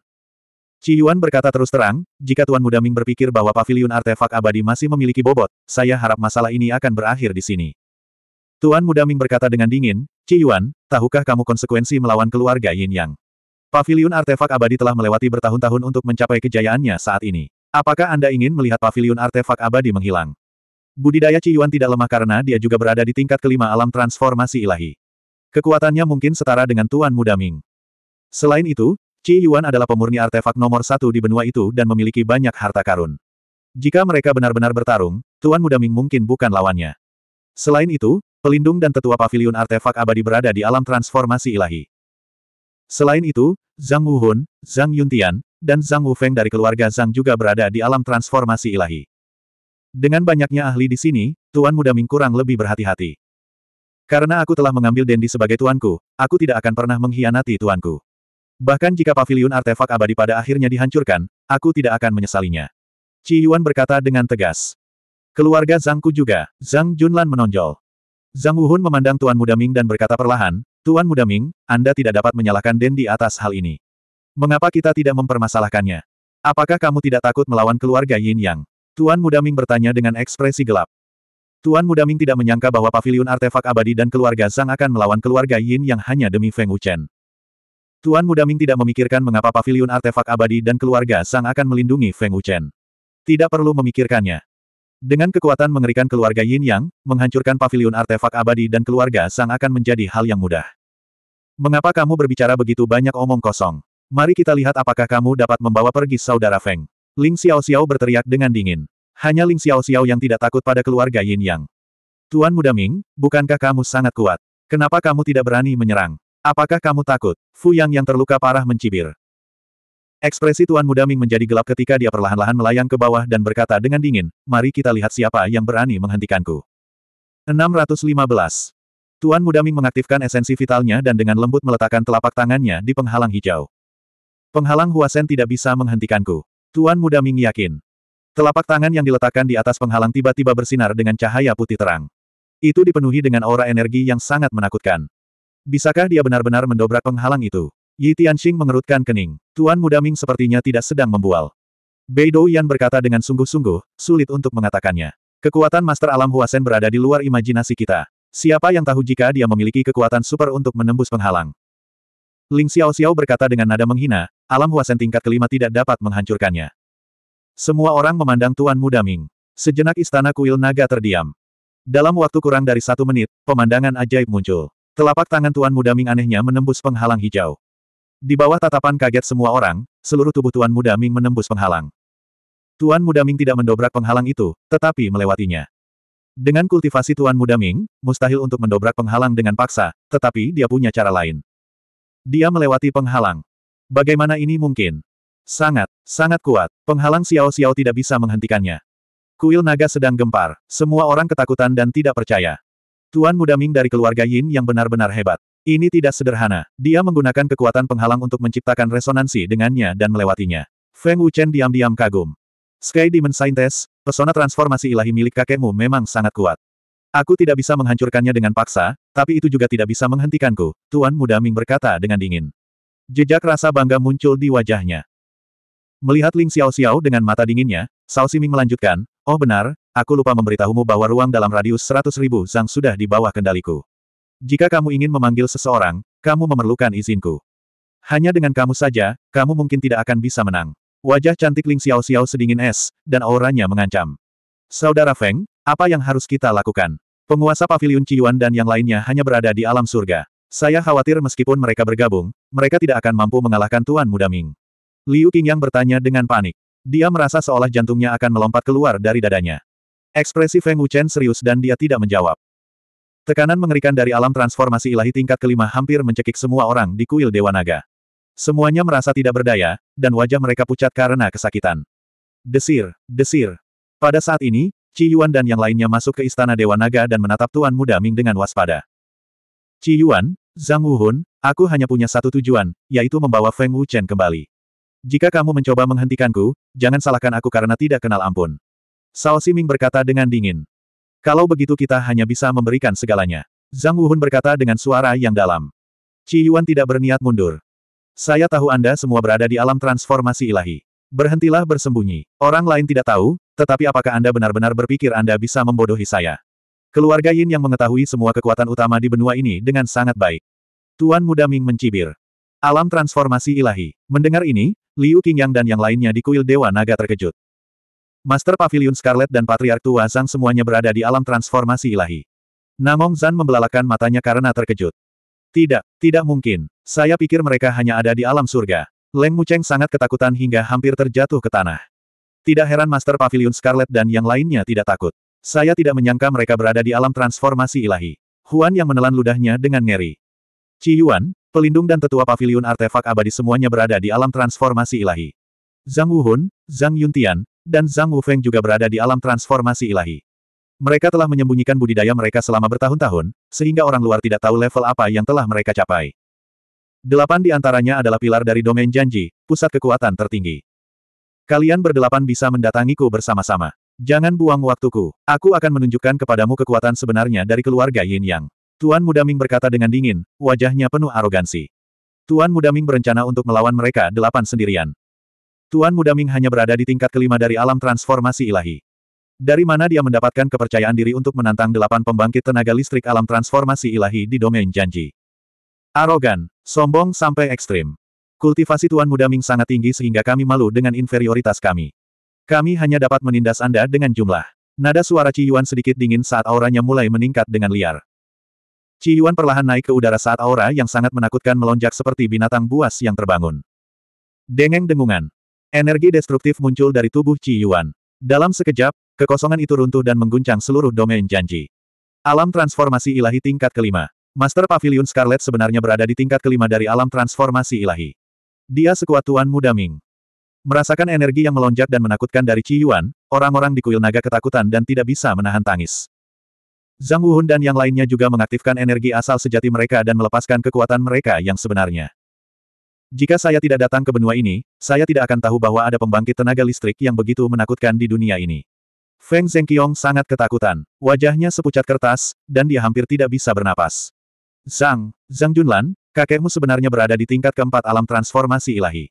Ci Yuan berkata terus terang, jika Tuan Muda Ming berpikir bahwa Paviliun artefak abadi masih memiliki bobot, saya harap masalah ini akan berakhir di sini. Tuan Muda Ming berkata dengan dingin, Ci Yuan, tahukah kamu konsekuensi melawan keluarga Yin Yang? Paviliun artefak abadi telah melewati bertahun-tahun untuk mencapai kejayaannya saat ini. Apakah Anda ingin melihat Paviliun artefak abadi menghilang? Budidaya Ci Yuan tidak lemah karena dia juga berada di tingkat kelima alam transformasi ilahi. Kekuatannya mungkin setara dengan Tuan Muda Ming. Selain itu, Qi Yuan adalah pemurni artefak nomor satu di benua itu dan memiliki banyak harta karun. Jika mereka benar-benar bertarung, Tuan Muda Ming mungkin bukan lawannya. Selain itu, pelindung dan tetua pavilion artefak abadi berada di alam transformasi ilahi. Selain itu, Zhang Wuhun, Zhang Yuntian, dan Zhang Wufeng dari keluarga Zhang juga berada di alam transformasi ilahi. Dengan banyaknya ahli di sini, Tuan Muda Ming kurang lebih berhati-hati. Karena aku telah mengambil Dendi sebagai tuanku, aku tidak akan pernah mengkhianati tuanku. Bahkan jika pavilion artefak abadi pada akhirnya dihancurkan, aku tidak akan menyesalinya. Ci Yuan berkata dengan tegas. Keluarga Zhang Ku juga, Zhang Junlan menonjol. Zhang Wuhun memandang Tuan Muda Ming dan berkata perlahan, Tuan Muda Ming, Anda tidak dapat menyalahkan Den di atas hal ini. Mengapa kita tidak mempermasalahkannya? Apakah kamu tidak takut melawan keluarga Yin Yang? Tuan Muda Ming bertanya dengan ekspresi gelap. Tuan Muda Ming tidak menyangka bahwa pavilion artefak abadi dan keluarga Zhang akan melawan keluarga Yin yang hanya demi Feng Wuchen. Tuan Muda Ming tidak memikirkan mengapa pavilion artefak abadi dan keluarga Sang akan melindungi Feng Wuchen. Tidak perlu memikirkannya. Dengan kekuatan mengerikan keluarga Yin Yang, menghancurkan pavilion artefak abadi dan keluarga Sang akan menjadi hal yang mudah. Mengapa kamu berbicara begitu banyak omong kosong? Mari kita lihat apakah kamu dapat membawa pergi saudara Feng. Ling Xiao Xiao berteriak dengan dingin. Hanya Ling Xiao Xiao yang tidak takut pada keluarga Yin Yang. Tuan Muda Ming, bukankah kamu sangat kuat? Kenapa kamu tidak berani menyerang? Apakah kamu takut? Fu Yang yang terluka parah mencibir. Ekspresi Tuan Muda Ming menjadi gelap ketika dia perlahan-lahan melayang ke bawah dan berkata dengan dingin, mari kita lihat siapa yang berani menghentikanku. 615. Tuan Muda Ming mengaktifkan esensi vitalnya dan dengan lembut meletakkan telapak tangannya di penghalang hijau. Penghalang Huasen tidak bisa menghentikanku. Tuan Muda Ming yakin. Telapak tangan yang diletakkan di atas penghalang tiba-tiba bersinar dengan cahaya putih terang. Itu dipenuhi dengan aura energi yang sangat menakutkan. Bisakah dia benar-benar mendobrak penghalang itu? Yi Tianxing mengerutkan kening. Tuan Muda Ming sepertinya tidak sedang membual. Bei Yan berkata dengan sungguh-sungguh, sulit untuk mengatakannya. Kekuatan Master Alam Huasen berada di luar imajinasi kita. Siapa yang tahu jika dia memiliki kekuatan super untuk menembus penghalang? Ling Xiao Xiao berkata dengan nada menghina, alam Huasen tingkat kelima tidak dapat menghancurkannya. Semua orang memandang Tuan Muda Ming. Sejenak istana kuil naga terdiam. Dalam waktu kurang dari satu menit, pemandangan ajaib muncul. Telapak tangan Tuan Muda Ming anehnya menembus penghalang hijau. Di bawah tatapan kaget semua orang, seluruh tubuh Tuan Muda Ming menembus penghalang. Tuan Muda Ming tidak mendobrak penghalang itu, tetapi melewatinya. Dengan kultivasi Tuan Muda Ming, mustahil untuk mendobrak penghalang dengan paksa, tetapi dia punya cara lain. Dia melewati penghalang. Bagaimana ini mungkin? Sangat, sangat kuat. Penghalang Xiao Xiao tidak bisa menghentikannya. Kuil naga sedang gempar. Semua orang ketakutan dan tidak percaya. Tuan Muda Ming dari keluarga Yin yang benar-benar hebat. Ini tidak sederhana. Dia menggunakan kekuatan penghalang untuk menciptakan resonansi dengannya dan melewatinya. Feng Wuchen diam-diam kagum. Sky Demon Scientist, pesona transformasi ilahi milik kakekmu memang sangat kuat. Aku tidak bisa menghancurkannya dengan paksa, tapi itu juga tidak bisa menghentikanku, Tuan Muda Ming berkata dengan dingin. Jejak rasa bangga muncul di wajahnya. Melihat Ling Xiao Xiao dengan mata dinginnya, Sao Ming melanjutkan, Oh benar, aku lupa memberitahumu bahwa ruang dalam radius seratus ribu zang sudah di bawah kendaliku. Jika kamu ingin memanggil seseorang, kamu memerlukan izinku. Hanya dengan kamu saja, kamu mungkin tidak akan bisa menang. Wajah cantik Ling Xiao Xiao sedingin es, dan auranya mengancam. Saudara Feng, apa yang harus kita lakukan? Penguasa Paviliun Ciyuan dan yang lainnya hanya berada di alam surga. Saya khawatir meskipun mereka bergabung, mereka tidak akan mampu mengalahkan Tuan Muda Ming. Liu Qingyang bertanya dengan panik. Dia merasa seolah jantungnya akan melompat keluar dari dadanya. Ekspresi Feng Wuchen serius dan dia tidak menjawab. Tekanan mengerikan dari alam transformasi ilahi tingkat kelima hampir mencekik semua orang di kuil Dewa Naga. Semuanya merasa tidak berdaya, dan wajah mereka pucat karena kesakitan. Desir, desir. Pada saat ini, Ci Yuan dan yang lainnya masuk ke istana Dewa Naga dan menatap Tuan Muda Ming dengan waspada. Ci Yuan, Zhang Wuhun, aku hanya punya satu tujuan, yaitu membawa Feng Wuchen kembali. Jika kamu mencoba menghentikanku, jangan salahkan aku karena tidak kenal ampun. Sao Siming berkata dengan dingin. Kalau begitu kita hanya bisa memberikan segalanya. Zhang Wuhun berkata dengan suara yang dalam. Ci Yuan tidak berniat mundur. Saya tahu Anda semua berada di alam transformasi ilahi. Berhentilah bersembunyi. Orang lain tidak tahu, tetapi apakah Anda benar-benar berpikir Anda bisa membodohi saya? Keluarga Yin yang mengetahui semua kekuatan utama di benua ini dengan sangat baik. Tuan Muda Ming mencibir. Alam transformasi ilahi. Mendengar ini, Liu Qingyang dan yang lainnya di kuil Dewa Naga terkejut. Master Pavilion Scarlet dan Patriark Tua Zhang semuanya berada di alam transformasi ilahi. Namong Zan membelalakan matanya karena terkejut. Tidak, tidak mungkin. Saya pikir mereka hanya ada di alam surga. Leng Mucheng sangat ketakutan hingga hampir terjatuh ke tanah. Tidak heran Master Pavilion Scarlet dan yang lainnya tidak takut. Saya tidak menyangka mereka berada di alam transformasi ilahi. Huan yang menelan ludahnya dengan ngeri. Ci Yuan, pelindung dan tetua pavilion artefak abadi semuanya berada di alam transformasi ilahi. Zhang Wuhun, Zhang Yuntian, dan Zhang Wufeng juga berada di alam transformasi ilahi. Mereka telah menyembunyikan budidaya mereka selama bertahun-tahun, sehingga orang luar tidak tahu level apa yang telah mereka capai. Delapan di antaranya adalah pilar dari domain janji, pusat kekuatan tertinggi. Kalian berdelapan bisa mendatangiku bersama-sama. Jangan buang waktuku, aku akan menunjukkan kepadamu kekuatan sebenarnya dari keluarga Yin Yang. Tuan Muda Ming berkata dengan dingin, wajahnya penuh arogansi. Tuan Muda Ming berencana untuk melawan mereka delapan sendirian. Tuan Muda Ming hanya berada di tingkat kelima dari alam transformasi ilahi. Dari mana dia mendapatkan kepercayaan diri untuk menantang delapan pembangkit tenaga listrik alam transformasi ilahi di domain janji? Arogan, sombong sampai ekstrim. Kultivasi Tuan Muda Ming sangat tinggi sehingga kami malu dengan inferioritas kami. Kami hanya dapat menindas Anda dengan jumlah. Nada suara Ci Yuan sedikit dingin saat auranya mulai meningkat dengan liar. Ci Yuan perlahan naik ke udara saat aura yang sangat menakutkan melonjak seperti binatang buas yang terbangun. Dengeng dengungan, Energi destruktif muncul dari tubuh Ci Yuan. Dalam sekejap, kekosongan itu runtuh dan mengguncang seluruh domain janji. Alam transformasi ilahi tingkat kelima. Master Pavilion Scarlet sebenarnya berada di tingkat kelima dari alam transformasi ilahi. Dia sekuat Tuan Muda Ming. Merasakan energi yang melonjak dan menakutkan dari Ci Yuan, orang-orang di kuil naga ketakutan dan tidak bisa menahan tangis. Zhang Wuhun dan yang lainnya juga mengaktifkan energi asal sejati mereka dan melepaskan kekuatan mereka yang sebenarnya. Jika saya tidak datang ke benua ini, saya tidak akan tahu bahwa ada pembangkit tenaga listrik yang begitu menakutkan di dunia ini. Feng Zhengqiong sangat ketakutan. Wajahnya sepucat kertas, dan dia hampir tidak bisa bernapas. Zhang, Zhang Junlan, kakekmu sebenarnya berada di tingkat keempat alam transformasi ilahi.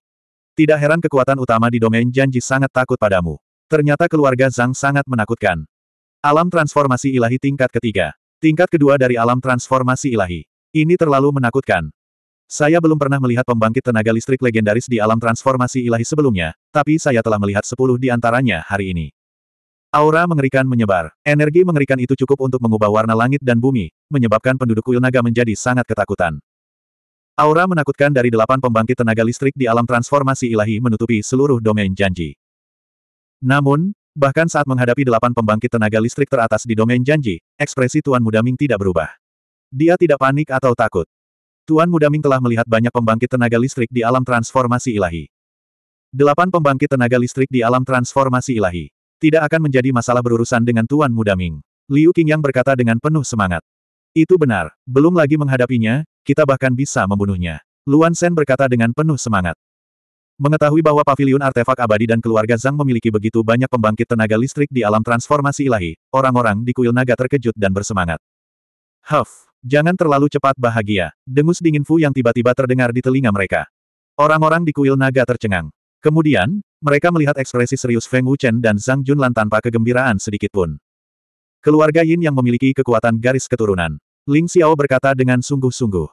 Tidak heran kekuatan utama di domain janji sangat takut padamu. Ternyata keluarga Zhang sangat menakutkan. Alam transformasi ilahi tingkat ketiga. Tingkat kedua dari alam transformasi ilahi. Ini terlalu menakutkan. Saya belum pernah melihat pembangkit tenaga listrik legendaris di alam transformasi ilahi sebelumnya, tapi saya telah melihat sepuluh di antaranya hari ini. Aura mengerikan menyebar. Energi mengerikan itu cukup untuk mengubah warna langit dan bumi, menyebabkan penduduk kuil naga menjadi sangat ketakutan. Aura menakutkan dari delapan pembangkit tenaga listrik di alam transformasi ilahi menutupi seluruh domain janji. Namun, bahkan saat menghadapi delapan pembangkit tenaga listrik teratas di domain janji, ekspresi Tuan Muda Ming tidak berubah. Dia tidak panik atau takut. Tuan Muda Ming telah melihat banyak pembangkit tenaga listrik di alam transformasi ilahi. Delapan pembangkit tenaga listrik di alam transformasi ilahi. Tidak akan menjadi masalah berurusan dengan Tuan Muda Ming. Liu yang berkata dengan penuh semangat. Itu benar, belum lagi menghadapinya, kita bahkan bisa membunuhnya. Luan Sen berkata dengan penuh semangat. Mengetahui bahwa pavilion artefak abadi dan keluarga Zhang memiliki begitu banyak pembangkit tenaga listrik di alam transformasi ilahi, orang-orang di kuil naga terkejut dan bersemangat. Huff! Jangan terlalu cepat bahagia. Dengus dingin Fu yang tiba-tiba terdengar di telinga mereka. Orang-orang di kuil naga tercengang. Kemudian, mereka melihat ekspresi serius Feng Wuchen dan Zhang Junlan tanpa kegembiraan sedikit pun. Keluarga Yin yang memiliki kekuatan garis keturunan. Ling Xiao berkata dengan sungguh-sungguh.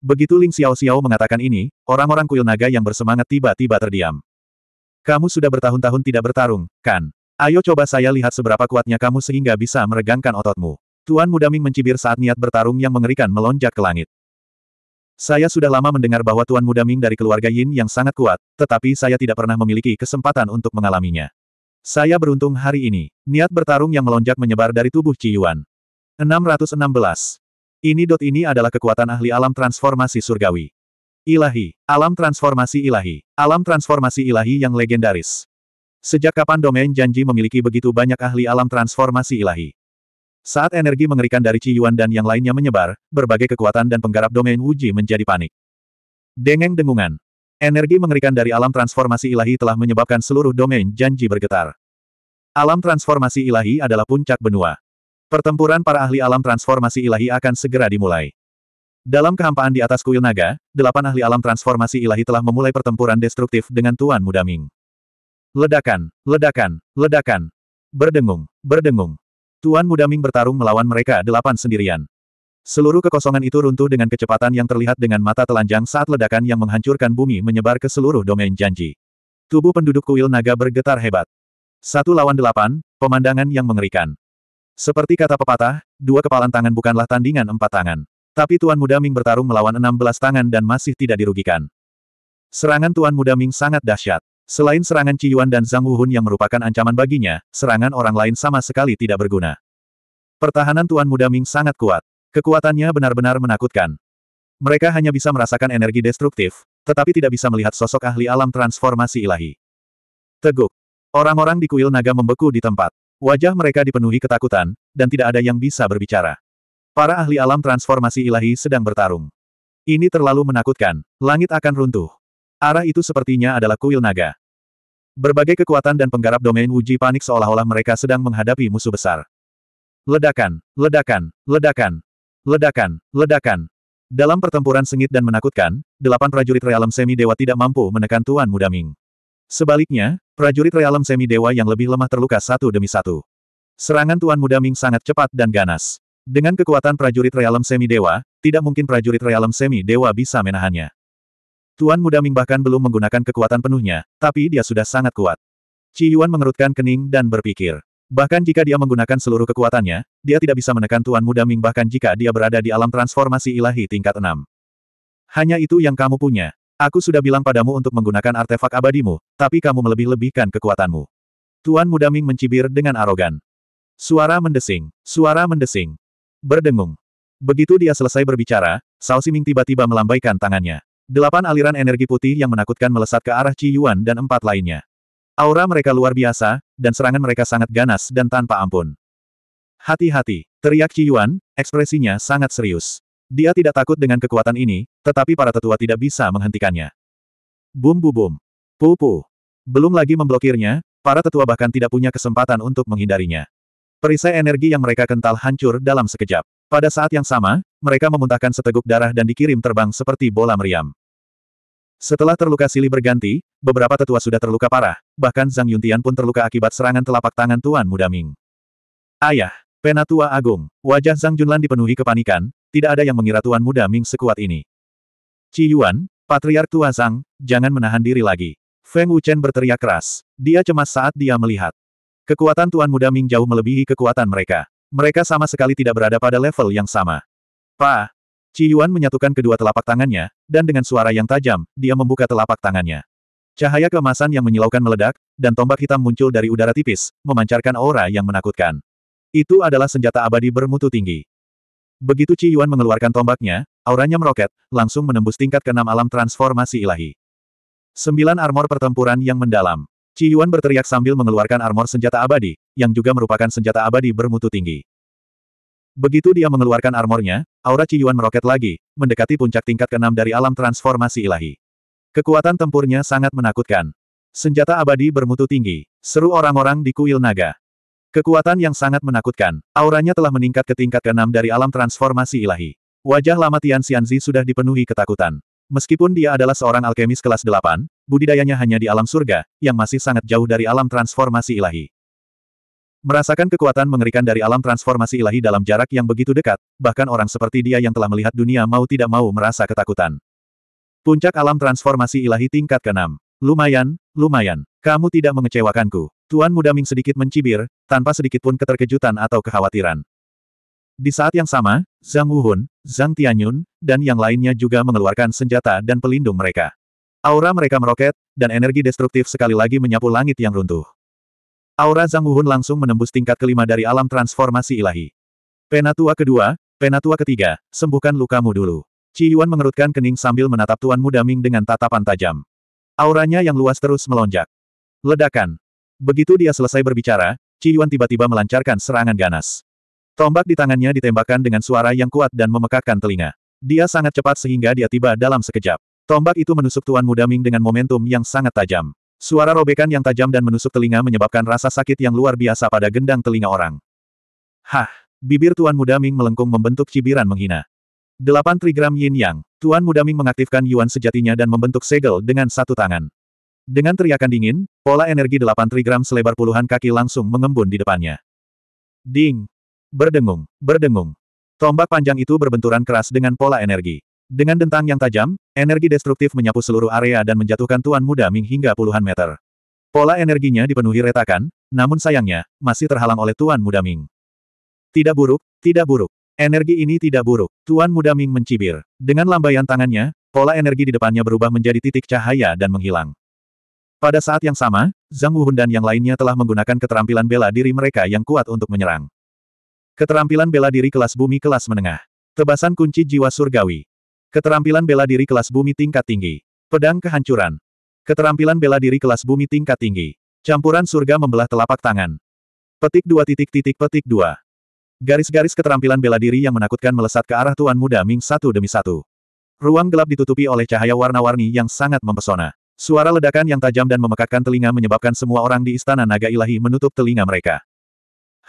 Begitu Ling Xiao Xiao mengatakan ini, orang-orang kuil naga yang bersemangat tiba-tiba terdiam. Kamu sudah bertahun-tahun tidak bertarung, kan? Ayo coba saya lihat seberapa kuatnya kamu sehingga bisa meregangkan ototmu. Tuan Muda Ming mencibir saat niat bertarung yang mengerikan melonjak ke langit. Saya sudah lama mendengar bahwa Tuan Muda Ming dari keluarga Yin yang sangat kuat, tetapi saya tidak pernah memiliki kesempatan untuk mengalaminya. Saya beruntung hari ini. Niat bertarung yang melonjak menyebar dari tubuh Ci Yuan. 616. Ini dot ini adalah kekuatan ahli alam transformasi surgawi. Ilahi. Alam transformasi ilahi. Alam transformasi ilahi yang legendaris. Sejak kapan domain janji memiliki begitu banyak ahli alam transformasi ilahi? Saat energi mengerikan dari Ci Yuan dan yang lainnya menyebar, berbagai kekuatan dan penggarap domain Wuji menjadi panik. Dengeng dengungan. Energi mengerikan dari alam transformasi ilahi telah menyebabkan seluruh domain janji bergetar. Alam transformasi ilahi adalah puncak benua. Pertempuran para ahli alam transformasi ilahi akan segera dimulai. Dalam kehampaan di atas kuil naga, delapan ahli alam transformasi ilahi telah memulai pertempuran destruktif dengan Tuan Mudaming. Ledakan, ledakan, ledakan. Berdengung, berdengung, Tuan Muda Ming bertarung melawan mereka delapan sendirian. Seluruh kekosongan itu runtuh dengan kecepatan yang terlihat dengan mata telanjang saat ledakan yang menghancurkan bumi menyebar ke seluruh domain janji. Tubuh penduduk kuil naga bergetar hebat. Satu lawan delapan, pemandangan yang mengerikan. Seperti kata pepatah, dua kepalan tangan bukanlah tandingan empat tangan. Tapi Tuan Muda Ming bertarung melawan enam belas tangan dan masih tidak dirugikan. Serangan Tuan Muda Ming sangat dahsyat. Selain serangan Ciyuan dan Zhang Wuhun yang merupakan ancaman baginya, serangan orang lain sama sekali tidak berguna. Pertahanan Tuan Muda Ming sangat kuat. Kekuatannya benar-benar menakutkan. Mereka hanya bisa merasakan energi destruktif, tetapi tidak bisa melihat sosok ahli alam transformasi ilahi. Teguk. Orang-orang di kuil naga membeku di tempat. Wajah mereka dipenuhi ketakutan, dan tidak ada yang bisa berbicara. Para ahli alam transformasi ilahi sedang bertarung. Ini terlalu menakutkan. Langit akan runtuh. Arah itu sepertinya adalah kuil naga. Berbagai kekuatan dan penggarap domain uji panik seolah-olah mereka sedang menghadapi musuh besar. Ledakan, ledakan, ledakan, ledakan, ledakan. Dalam pertempuran sengit dan menakutkan, delapan prajurit realem semi dewa tidak mampu menekan Tuan Muda Ming. Sebaliknya, prajurit realem semi dewa yang lebih lemah terluka satu demi satu. Serangan Tuan Muda Ming sangat cepat dan ganas. Dengan kekuatan prajurit realem semi dewa, tidak mungkin prajurit realem semi dewa bisa menahannya. Tuan muda Ming bahkan belum menggunakan kekuatan penuhnya, tapi dia sudah sangat kuat. Ci Yuan mengerutkan kening dan berpikir. Bahkan jika dia menggunakan seluruh kekuatannya, dia tidak bisa menekan Tuan Muda Ming bahkan jika dia berada di alam transformasi ilahi tingkat 6. Hanya itu yang kamu punya. Aku sudah bilang padamu untuk menggunakan artefak abadimu, tapi kamu melebih-lebihkan kekuatanmu. Tuan Muda Ming mencibir dengan arogan. Suara mendesing, suara mendesing. Berdengung. Begitu dia selesai berbicara, Sao Siming tiba-tiba melambaikan tangannya. Delapan aliran energi putih yang menakutkan melesat ke arah Ci Yuan dan empat lainnya. Aura mereka luar biasa, dan serangan mereka sangat ganas dan tanpa ampun. Hati-hati, teriak Ci Yuan, ekspresinya sangat serius. Dia tidak takut dengan kekuatan ini, tetapi para tetua tidak bisa menghentikannya. Bum bu bum. Pu Belum lagi memblokirnya, para tetua bahkan tidak punya kesempatan untuk menghindarinya. Perisai energi yang mereka kental hancur dalam sekejap. Pada saat yang sama, mereka memuntahkan seteguk darah dan dikirim terbang seperti bola meriam. Setelah terluka silih berganti, beberapa tetua sudah terluka parah, bahkan Zhang Yuntian pun terluka akibat serangan telapak tangan Tuan Muda Ming. Ayah, Penatua Agung, wajah Zhang Junlan dipenuhi kepanikan, tidak ada yang mengira Tuan Muda Ming sekuat ini. Ci Yuan, Patriark Tua Zhang, jangan menahan diri lagi. Feng Wuchen berteriak keras. Dia cemas saat dia melihat. Kekuatan Tuan Muda Ming jauh melebihi kekuatan mereka. Mereka sama sekali tidak berada pada level yang sama. Pa, Qi Yuan menyatukan kedua telapak tangannya, dan dengan suara yang tajam, dia membuka telapak tangannya. Cahaya keemasan yang menyilaukan meledak, dan tombak hitam muncul dari udara tipis, memancarkan aura yang menakutkan. Itu adalah senjata abadi bermutu tinggi. Begitu Qi Yuan mengeluarkan tombaknya, auranya meroket, langsung menembus tingkat keenam alam transformasi ilahi. Sembilan armor pertempuran yang mendalam. Qi Yuan berteriak sambil mengeluarkan armor senjata abadi, yang juga merupakan senjata abadi bermutu tinggi. Begitu dia mengeluarkan armornya, aura Ci Yuan meroket lagi, mendekati puncak tingkat keenam dari alam transformasi ilahi. Kekuatan tempurnya sangat menakutkan. Senjata abadi bermutu tinggi, seru orang-orang di kuil naga. Kekuatan yang sangat menakutkan, auranya telah meningkat ke tingkat keenam dari alam transformasi ilahi. Wajah lama Tian Xianzi sudah dipenuhi ketakutan. Meskipun dia adalah seorang alkemis kelas delapan, budidayanya hanya di alam surga, yang masih sangat jauh dari alam transformasi ilahi. Merasakan kekuatan mengerikan dari alam transformasi ilahi dalam jarak yang begitu dekat, bahkan orang seperti dia yang telah melihat dunia mau tidak mau merasa ketakutan. Puncak alam transformasi ilahi tingkat ke-6. Lumayan, lumayan. Kamu tidak mengecewakanku. Tuan Muda Ming sedikit mencibir, tanpa sedikitpun keterkejutan atau kekhawatiran. Di saat yang sama, Zhang Wuhun, Zhang Tianyun, dan yang lainnya juga mengeluarkan senjata dan pelindung mereka. Aura mereka meroket, dan energi destruktif sekali lagi menyapu langit yang runtuh. Aura Zhang Wuhun langsung menembus tingkat kelima dari alam transformasi ilahi. Penatua kedua, penatua ketiga, sembuhkan lukamu dulu. Ci Yuan mengerutkan kening sambil menatap Tuan Muda Ming dengan tatapan tajam. Auranya yang luas terus melonjak. Ledakan. Begitu dia selesai berbicara, Ci Yuan tiba-tiba melancarkan serangan ganas. Tombak di tangannya ditembakkan dengan suara yang kuat dan memekakkan telinga. Dia sangat cepat sehingga dia tiba dalam sekejap. Tombak itu menusuk Tuan Muda Ming dengan momentum yang sangat tajam. Suara robekan yang tajam dan menusuk telinga menyebabkan rasa sakit yang luar biasa pada gendang telinga orang. Hah! Bibir Tuan Muda Ming melengkung membentuk cibiran menghina. Delapan trigram yin yang, Tuan Muda Ming mengaktifkan yuan sejatinya dan membentuk segel dengan satu tangan. Dengan teriakan dingin, pola energi delapan trigram selebar puluhan kaki langsung mengembun di depannya. Ding! Berdengung, berdengung. Tombak panjang itu berbenturan keras dengan pola energi. Dengan dentang yang tajam, energi destruktif menyapu seluruh area dan menjatuhkan Tuan Muda Ming hingga puluhan meter. Pola energinya dipenuhi retakan, namun sayangnya, masih terhalang oleh Tuan Muda Ming. Tidak buruk, tidak buruk. Energi ini tidak buruk. Tuan Muda Ming mencibir. Dengan lambaian tangannya, pola energi di depannya berubah menjadi titik cahaya dan menghilang. Pada saat yang sama, Zhang Wuhun dan yang lainnya telah menggunakan keterampilan bela diri mereka yang kuat untuk menyerang. Keterampilan bela diri kelas bumi kelas menengah. Tebasan kunci jiwa surgawi. Keterampilan bela diri kelas bumi tingkat tinggi. Pedang kehancuran. Keterampilan bela diri kelas bumi tingkat tinggi. Campuran surga membelah telapak tangan. Petik dua titik titik petik dua. Garis-garis keterampilan bela diri yang menakutkan melesat ke arah Tuan Muda Ming satu demi satu. Ruang gelap ditutupi oleh cahaya warna-warni yang sangat mempesona. Suara ledakan yang tajam dan memekakkan telinga menyebabkan semua orang di istana naga ilahi menutup telinga mereka.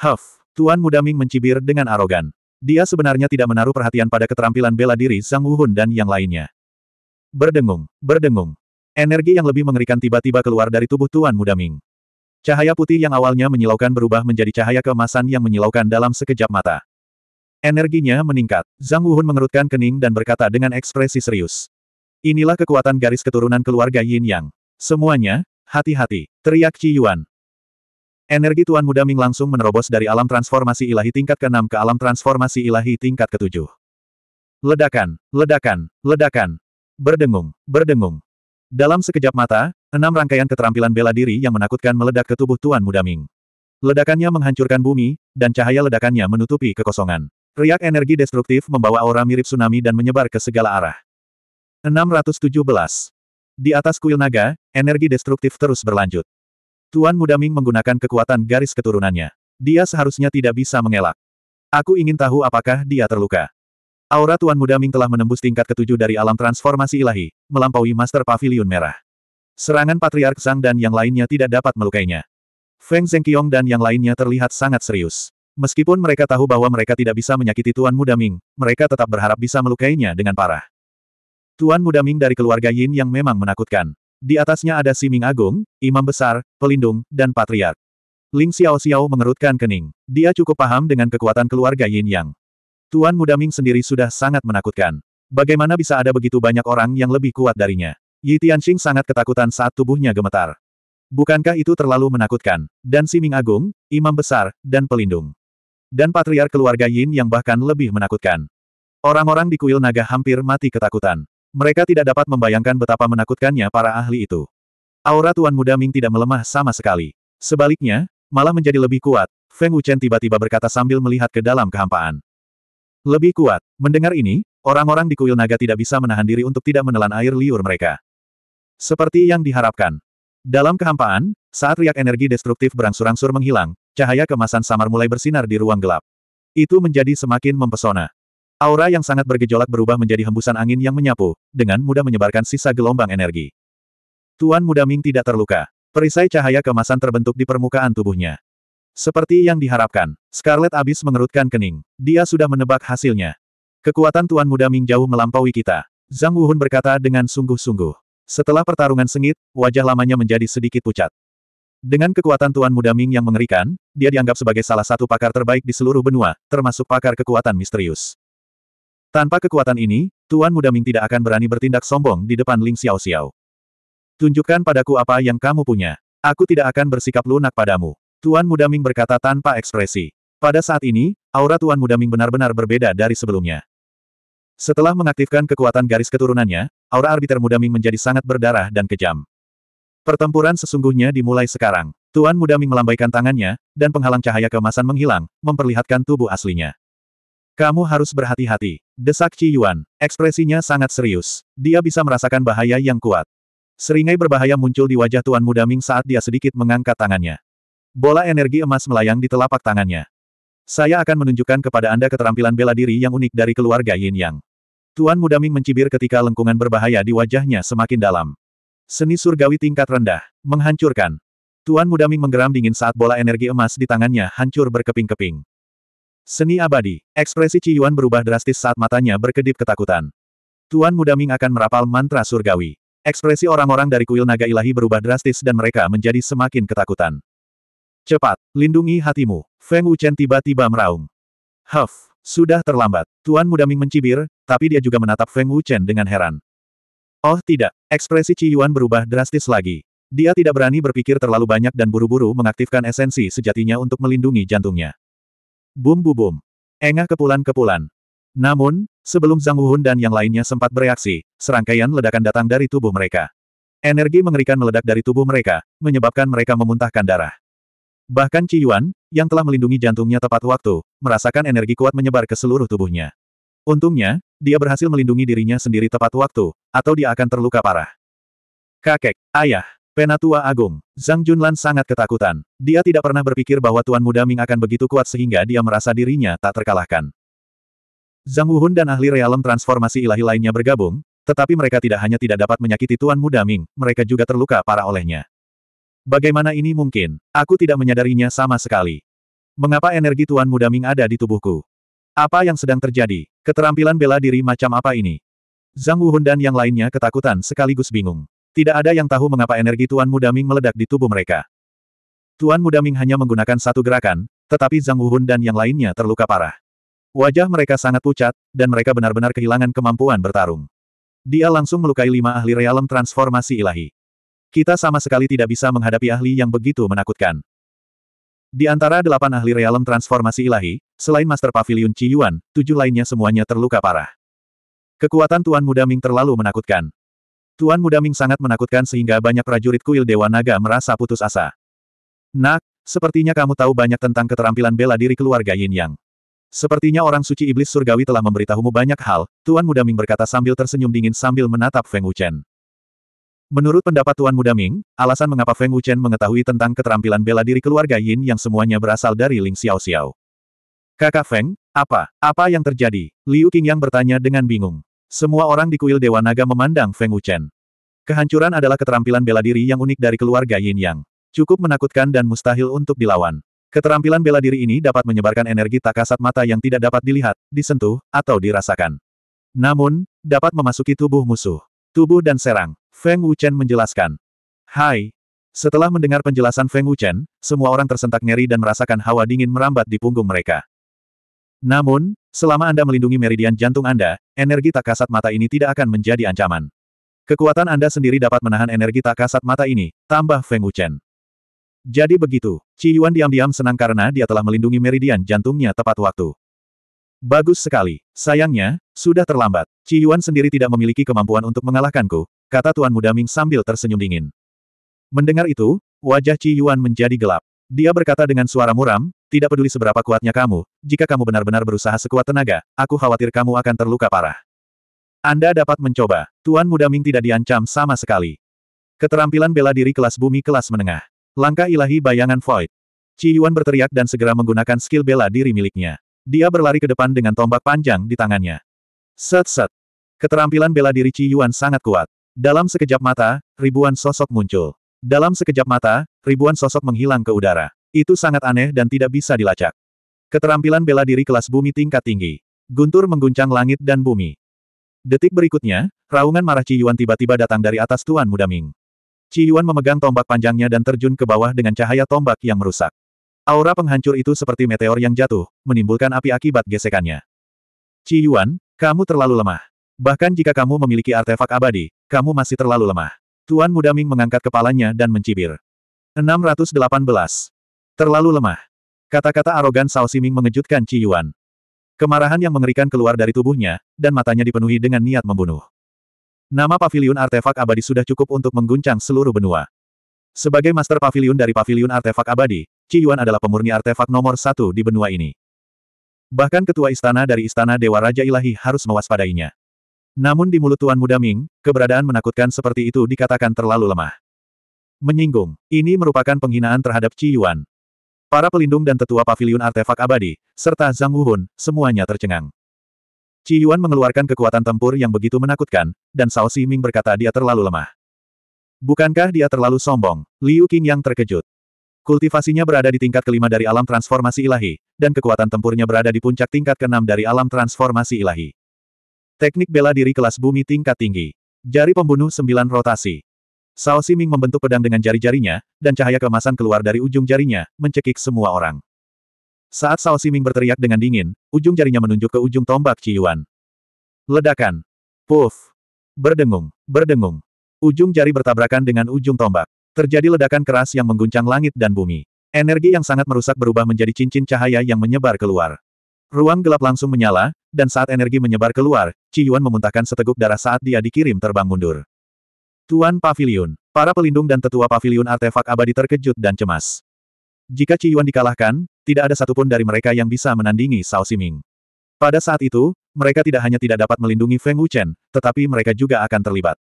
Huff, Tuan Muda Ming mencibir dengan arogan. Dia sebenarnya tidak menaruh perhatian pada keterampilan bela diri Zhang Wuhun dan yang lainnya. Berdengung, berdengung. Energi yang lebih mengerikan tiba-tiba keluar dari tubuh Tuan Muda Ming. Cahaya putih yang awalnya menyilaukan berubah menjadi cahaya keemasan yang menyilaukan dalam sekejap mata. Energinya meningkat. Zhang Wuhun mengerutkan kening dan berkata dengan ekspresi serius. Inilah kekuatan garis keturunan keluarga Yin Yang. Semuanya, hati-hati, teriak Ci Yuan. Energi Tuan Muda Ming langsung menerobos dari alam transformasi ilahi tingkat ke-6 ke alam transformasi ilahi tingkat ke-7. Ledakan, ledakan, ledakan. Berdengung, berdengung. Dalam sekejap mata, enam rangkaian keterampilan bela diri yang menakutkan meledak ke tubuh Tuan Muda Ming. Ledakannya menghancurkan bumi, dan cahaya ledakannya menutupi kekosongan. Riak energi destruktif membawa aura mirip tsunami dan menyebar ke segala arah. 617. Di atas kuil naga, energi destruktif terus berlanjut. Tuan Muda Ming menggunakan kekuatan garis keturunannya. Dia seharusnya tidak bisa mengelak. Aku ingin tahu apakah dia terluka. Aura Tuan Muda Ming telah menembus tingkat ketujuh dari alam transformasi ilahi, melampaui Master Pavilion Merah. Serangan Patriark Sang dan yang lainnya tidak dapat melukainya. Feng Zhengqiong dan yang lainnya terlihat sangat serius. Meskipun mereka tahu bahwa mereka tidak bisa menyakiti Tuan Muda Ming, mereka tetap berharap bisa melukainya dengan parah. Tuan Muda Ming dari keluarga Yin yang memang menakutkan. Di atasnya ada Siming Agung, Imam Besar, Pelindung, dan Patriark. Ling Xiao Xiao mengerutkan kening. Dia cukup paham dengan kekuatan keluarga Yin Yang. Tuan Muda Ming sendiri sudah sangat menakutkan. Bagaimana bisa ada begitu banyak orang yang lebih kuat darinya? Yi Tianxing sangat ketakutan saat tubuhnya gemetar. Bukankah itu terlalu menakutkan? Dan Siming Agung, Imam Besar, dan Pelindung. Dan Patriark keluarga Yin yang bahkan lebih menakutkan. Orang-orang di kuil naga hampir mati ketakutan. Mereka tidak dapat membayangkan betapa menakutkannya para ahli itu. Aura Tuan Muda Ming tidak melemah sama sekali. Sebaliknya, malah menjadi lebih kuat, Feng Wuchen tiba-tiba berkata sambil melihat ke dalam kehampaan. Lebih kuat. Mendengar ini, orang-orang di kuil naga tidak bisa menahan diri untuk tidak menelan air liur mereka. Seperti yang diharapkan. Dalam kehampaan, saat riak energi destruktif berangsur-angsur menghilang, cahaya kemasan samar mulai bersinar di ruang gelap. Itu menjadi semakin mempesona. Aura yang sangat bergejolak berubah menjadi hembusan angin yang menyapu, dengan mudah menyebarkan sisa gelombang energi. Tuan Muda Ming tidak terluka. Perisai cahaya kemasan terbentuk di permukaan tubuhnya. Seperti yang diharapkan, Scarlet Abyss mengerutkan kening. Dia sudah menebak hasilnya. Kekuatan Tuan Muda Ming jauh melampaui kita. Zhang Wuhun berkata dengan sungguh-sungguh. Setelah pertarungan sengit, wajah lamanya menjadi sedikit pucat. Dengan kekuatan Tuan Muda Ming yang mengerikan, dia dianggap sebagai salah satu pakar terbaik di seluruh benua, termasuk pakar kekuatan misterius. Tanpa kekuatan ini, Tuan Muda Ming tidak akan berani bertindak sombong di depan Ling Xiao Xiao. Tunjukkan padaku apa yang kamu punya. Aku tidak akan bersikap lunak padamu. Tuan Muda Ming berkata tanpa ekspresi. Pada saat ini, aura Tuan Muda Ming benar-benar berbeda dari sebelumnya. Setelah mengaktifkan kekuatan garis keturunannya, aura arbiter Muda Ming menjadi sangat berdarah dan kejam. Pertempuran sesungguhnya dimulai sekarang. Tuan Muda Ming melambaikan tangannya, dan penghalang cahaya kemasan menghilang, memperlihatkan tubuh aslinya. Kamu harus berhati-hati. Desak Ci Yuan. Ekspresinya sangat serius. Dia bisa merasakan bahaya yang kuat. Seringai berbahaya muncul di wajah Tuan Muda Ming saat dia sedikit mengangkat tangannya. Bola energi emas melayang di telapak tangannya. Saya akan menunjukkan kepada Anda keterampilan bela diri yang unik dari keluarga Yin Yang. Tuan Muda Ming mencibir ketika lengkungan berbahaya di wajahnya semakin dalam. Seni surgawi tingkat rendah. Menghancurkan. Tuan Muda Ming menggeram dingin saat bola energi emas di tangannya hancur berkeping-keping. Seni abadi. Ekspresi Ci Yuan berubah drastis saat matanya berkedip ketakutan. Tuan Muda Ming akan merapal mantra surgawi. Ekspresi orang-orang dari kuil naga ilahi berubah drastis dan mereka menjadi semakin ketakutan. Cepat, lindungi hatimu. Feng Wuchen tiba-tiba meraung. Huff, sudah terlambat. Tuan Muda Ming mencibir, tapi dia juga menatap Feng Wuchen dengan heran. Oh tidak, ekspresi Ci Yuan berubah drastis lagi. Dia tidak berani berpikir terlalu banyak dan buru-buru mengaktifkan esensi sejatinya untuk melindungi jantungnya. Bum bu bum. Engah kepulan-kepulan. Namun, sebelum Zhang Wuhun dan yang lainnya sempat bereaksi, serangkaian ledakan datang dari tubuh mereka. Energi mengerikan meledak dari tubuh mereka, menyebabkan mereka memuntahkan darah. Bahkan Qi Yuan, yang telah melindungi jantungnya tepat waktu, merasakan energi kuat menyebar ke seluruh tubuhnya. Untungnya, dia berhasil melindungi dirinya sendiri tepat waktu, atau dia akan terluka parah. Kakek, ayah, Penatua Agung, Zhang Junlan sangat ketakutan. Dia tidak pernah berpikir bahwa Tuan Muda Ming akan begitu kuat sehingga dia merasa dirinya tak terkalahkan. Zhang Wuhun dan ahli realem transformasi ilahi lainnya bergabung, tetapi mereka tidak hanya tidak dapat menyakiti Tuan Muda Ming, mereka juga terluka parah olehnya. Bagaimana ini mungkin? Aku tidak menyadarinya sama sekali. Mengapa energi Tuan Muda Ming ada di tubuhku? Apa yang sedang terjadi? Keterampilan bela diri macam apa ini? Zhang Wuhun dan yang lainnya ketakutan sekaligus bingung. Tidak ada yang tahu mengapa energi Tuan Muda Ming meledak di tubuh mereka. Tuan Muda Ming hanya menggunakan satu gerakan, tetapi Zhang Wuhun dan yang lainnya terluka parah. Wajah mereka sangat pucat, dan mereka benar-benar kehilangan kemampuan bertarung. Dia langsung melukai lima ahli realem transformasi ilahi. Kita sama sekali tidak bisa menghadapi ahli yang begitu menakutkan. Di antara delapan ahli realem transformasi ilahi, selain Master Pavilion Ciyuan, Yuan, tujuh lainnya semuanya terluka parah. Kekuatan Tuan Muda Ming terlalu menakutkan. Tuan Muda Ming sangat menakutkan sehingga banyak prajurit kuil Dewa Naga merasa putus asa. Nak, sepertinya kamu tahu banyak tentang keterampilan bela diri keluarga Yin Yang. Sepertinya orang suci iblis surgawi telah memberitahumu banyak hal, Tuan Muda Ming berkata sambil tersenyum dingin sambil menatap Feng Wuchen. Menurut pendapat Tuan Muda Ming, alasan mengapa Feng Wuchen mengetahui tentang keterampilan bela diri keluarga Yin yang semuanya berasal dari Ling Xiao Xiao. Kakak Feng, apa, apa yang terjadi? Liu Qingyang bertanya dengan bingung. Semua orang di kuil Dewa Naga memandang Feng Wuchen. Kehancuran adalah keterampilan bela diri yang unik dari keluarga Yin Yang. Cukup menakutkan dan mustahil untuk dilawan. Keterampilan bela diri ini dapat menyebarkan energi tak kasat mata yang tidak dapat dilihat, disentuh, atau dirasakan. Namun, dapat memasuki tubuh musuh. Tubuh dan serang, Feng Wuchen menjelaskan. Hai, setelah mendengar penjelasan Feng Wuchen, semua orang tersentak ngeri dan merasakan hawa dingin merambat di punggung mereka. Namun, selama Anda melindungi meridian jantung Anda, energi tak kasat mata ini tidak akan menjadi ancaman. Kekuatan Anda sendiri dapat menahan energi tak kasat mata ini, tambah Feng Wuchen. Jadi begitu, Ci Yuan diam-diam senang karena dia telah melindungi meridian jantungnya tepat waktu. Bagus sekali. Sayangnya, sudah terlambat. Ci Yuan sendiri tidak memiliki kemampuan untuk mengalahkanku, kata Tuan Muda Ming sambil tersenyum dingin. Mendengar itu, wajah Ci Yuan menjadi gelap. Dia berkata dengan suara muram, tidak peduli seberapa kuatnya kamu, jika kamu benar-benar berusaha sekuat tenaga, aku khawatir kamu akan terluka parah. Anda dapat mencoba. Tuan Muda Ming tidak diancam sama sekali. Keterampilan bela diri kelas bumi kelas menengah. Langkah ilahi bayangan void. Ci Yuan berteriak dan segera menggunakan skill bela diri miliknya. Dia berlari ke depan dengan tombak panjang di tangannya. Set-set. Keterampilan bela diri Ci Yuan sangat kuat. Dalam sekejap mata, ribuan sosok muncul. Dalam sekejap mata, ribuan sosok menghilang ke udara. Itu sangat aneh dan tidak bisa dilacak. Keterampilan bela diri kelas bumi tingkat tinggi. Guntur mengguncang langit dan bumi. Detik berikutnya, raungan marah Ci Yuan tiba-tiba datang dari atas Tuan Muda Ming. Ci Yuan memegang tombak panjangnya dan terjun ke bawah dengan cahaya tombak yang merusak. Aura penghancur itu seperti meteor yang jatuh, menimbulkan api akibat gesekannya. Ci Yuan, kamu terlalu lemah. Bahkan jika kamu memiliki artefak abadi, kamu masih terlalu lemah. Tuan Muda Ming mengangkat kepalanya dan mencibir. 618. Terlalu lemah. Kata-kata arogan Sao Siming mengejutkan Ci Yuan. Kemarahan yang mengerikan keluar dari tubuhnya, dan matanya dipenuhi dengan niat membunuh. Nama pavilion artefak abadi sudah cukup untuk mengguncang seluruh benua. Sebagai master pavilion dari pavilion artefak abadi, Ci Yuan adalah pemurni artefak nomor satu di benua ini. Bahkan ketua istana dari istana Dewa Raja Ilahi harus mewaspadainya. Namun di mulut Tuan Muda Ming, keberadaan menakutkan seperti itu dikatakan terlalu lemah. Menyinggung, ini merupakan penghinaan terhadap Ci Yuan. Para pelindung dan tetua pavilion artefak abadi, serta Zhang Wuhun, semuanya tercengang. Ci Yuan mengeluarkan kekuatan tempur yang begitu menakutkan, dan Si Ming berkata dia terlalu lemah. Bukankah dia terlalu sombong? Liu Qing yang terkejut. Kultivasinya berada di tingkat kelima dari alam transformasi ilahi, dan kekuatan tempurnya berada di puncak tingkat keenam dari alam transformasi ilahi. Teknik bela diri kelas bumi tingkat tinggi. Jari pembunuh sembilan rotasi. Sao Siming membentuk pedang dengan jari-jarinya, dan cahaya kemasan keluar dari ujung jarinya, mencekik semua orang. Saat Sao Siming berteriak dengan dingin, ujung jarinya menunjuk ke ujung tombak Ciyuan. Ledakan. Puff. Berdengung, berdengung. Ujung jari bertabrakan dengan ujung tombak. Terjadi ledakan keras yang mengguncang langit dan bumi. Energi yang sangat merusak berubah menjadi cincin cahaya yang menyebar keluar. Ruang gelap langsung menyala, dan saat energi menyebar keluar, Ciyuan memuntahkan seteguk darah saat dia dikirim terbang mundur. Tuan Pavilion, Para pelindung dan tetua Pavilion artefak abadi terkejut dan cemas. Jika Ci Yuan dikalahkan, tidak ada satupun dari mereka yang bisa menandingi Sao Siming. Pada saat itu, mereka tidak hanya tidak dapat melindungi Feng Wuchen, tetapi mereka juga akan terlibat.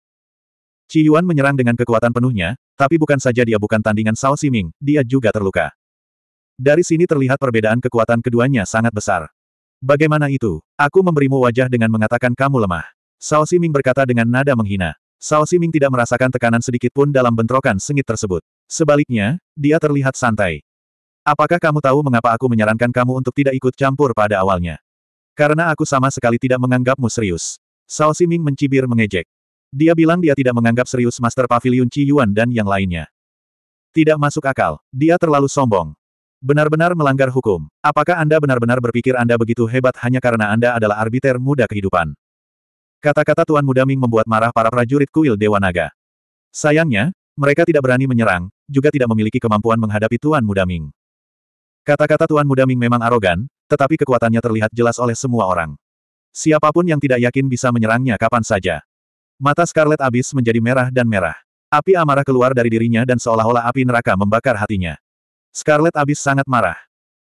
Ci Yuan menyerang dengan kekuatan penuhnya, tapi bukan saja dia bukan tandingan Sao Siming, dia juga terluka. Dari sini terlihat perbedaan kekuatan keduanya sangat besar. Bagaimana itu? Aku memberimu wajah dengan mengatakan kamu lemah. Sao Siming berkata dengan nada menghina. Sao Siming tidak merasakan tekanan sedikit pun dalam bentrokan sengit tersebut. Sebaliknya, dia terlihat santai. Apakah kamu tahu mengapa aku menyarankan kamu untuk tidak ikut campur pada awalnya? Karena aku sama sekali tidak menganggapmu serius. Sao Siming mencibir mengejek. Dia bilang dia tidak menganggap serius Master Pavilion Chi Yuan dan yang lainnya. Tidak masuk akal, dia terlalu sombong. Benar-benar melanggar hukum. Apakah Anda benar-benar berpikir Anda begitu hebat hanya karena Anda adalah arbiter muda kehidupan? Kata-kata Tuan Muda Ming membuat marah para prajurit kuil Dewa Naga. Sayangnya, mereka tidak berani menyerang, juga tidak memiliki kemampuan menghadapi Tuan Muda Ming. Kata-kata Tuan Muda Ming memang arogan, tetapi kekuatannya terlihat jelas oleh semua orang. Siapapun yang tidak yakin bisa menyerangnya kapan saja. Mata Scarlet Abyss menjadi merah dan merah. Api amarah keluar dari dirinya dan seolah-olah api neraka membakar hatinya. Scarlet Abyss sangat marah.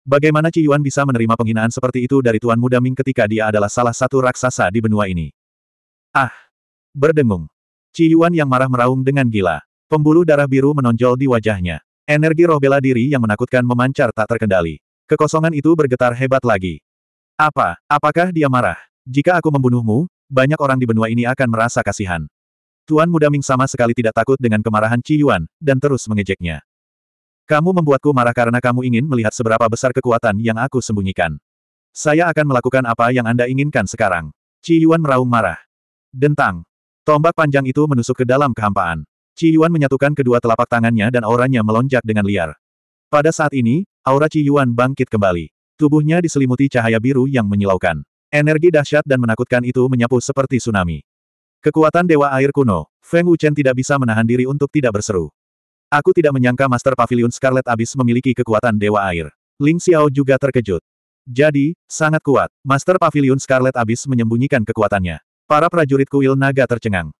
Bagaimana Ci Yuan bisa menerima penghinaan seperti itu dari Tuan Muda Ming ketika dia adalah salah satu raksasa di benua ini? Ah! Berdengung. Ciyuan yang marah meraung dengan gila. Pembuluh darah biru menonjol di wajahnya. Energi roh bela diri yang menakutkan memancar tak terkendali. Kekosongan itu bergetar hebat lagi. Apa? Apakah dia marah? Jika aku membunuhmu, banyak orang di benua ini akan merasa kasihan. Tuan muda Ming sama sekali tidak takut dengan kemarahan Ci Yuan, dan terus mengejeknya. Kamu membuatku marah karena kamu ingin melihat seberapa besar kekuatan yang aku sembunyikan. Saya akan melakukan apa yang Anda inginkan sekarang. Ci Yuan meraung marah. Dentang. Tombak panjang itu menusuk ke dalam kehampaan. Ci Yuan menyatukan kedua telapak tangannya dan auranya melonjak dengan liar. Pada saat ini, aura Ci Yuan bangkit kembali. Tubuhnya diselimuti cahaya biru yang menyilaukan. Energi dahsyat dan menakutkan itu menyapu seperti tsunami. Kekuatan Dewa Air Kuno, Feng Wuchen tidak bisa menahan diri untuk tidak berseru. Aku tidak menyangka Master Pavilion Scarlet Abyss memiliki kekuatan Dewa Air. Ling Xiao juga terkejut. Jadi, sangat kuat. Master Pavilion Scarlet Abyss menyembunyikan kekuatannya. Para prajurit kuil naga tercengang.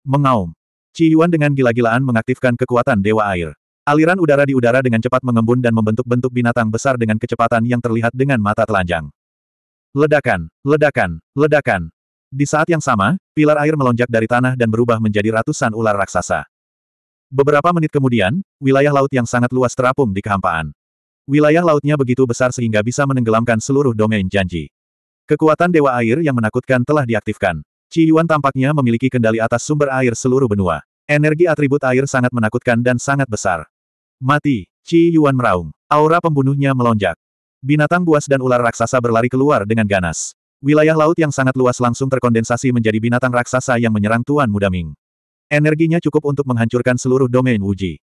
Mengaum. Ci Yuan dengan gila-gilaan mengaktifkan kekuatan Dewa Air. Aliran udara di udara dengan cepat mengembun dan membentuk bentuk binatang besar dengan kecepatan yang terlihat dengan mata telanjang. Ledakan, ledakan, ledakan. Di saat yang sama, pilar air melonjak dari tanah dan berubah menjadi ratusan ular raksasa. Beberapa menit kemudian, wilayah laut yang sangat luas terapung di kehampaan. Wilayah lautnya begitu besar sehingga bisa menenggelamkan seluruh domain janji. Kekuatan Dewa Air yang menakutkan telah diaktifkan. Ci Yuan tampaknya memiliki kendali atas sumber air seluruh benua. Energi atribut air sangat menakutkan dan sangat besar. Mati, Ci Yuan meraung. Aura pembunuhnya melonjak. Binatang buas dan ular raksasa berlari keluar dengan ganas. Wilayah laut yang sangat luas langsung terkondensasi menjadi binatang raksasa yang menyerang Tuan Muda Ming. Energinya cukup untuk menghancurkan seluruh domain Wuji.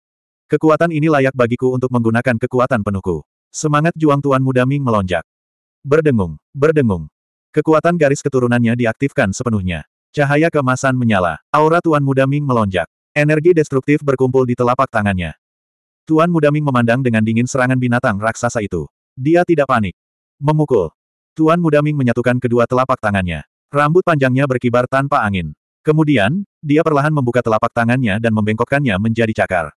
Kekuatan ini layak bagiku untuk menggunakan kekuatan penuhku. Semangat juang Tuan Muda Ming melonjak. Berdengung, berdengung, Kekuatan garis keturunannya diaktifkan sepenuhnya. Cahaya kemasan menyala. Aura Tuan Muda Ming melonjak. Energi destruktif berkumpul di telapak tangannya. Tuan Muda Ming memandang dengan dingin serangan binatang raksasa itu. Dia tidak panik. Memukul. Tuan Muda Ming menyatukan kedua telapak tangannya. Rambut panjangnya berkibar tanpa angin. Kemudian, dia perlahan membuka telapak tangannya dan membengkokkannya menjadi cakar.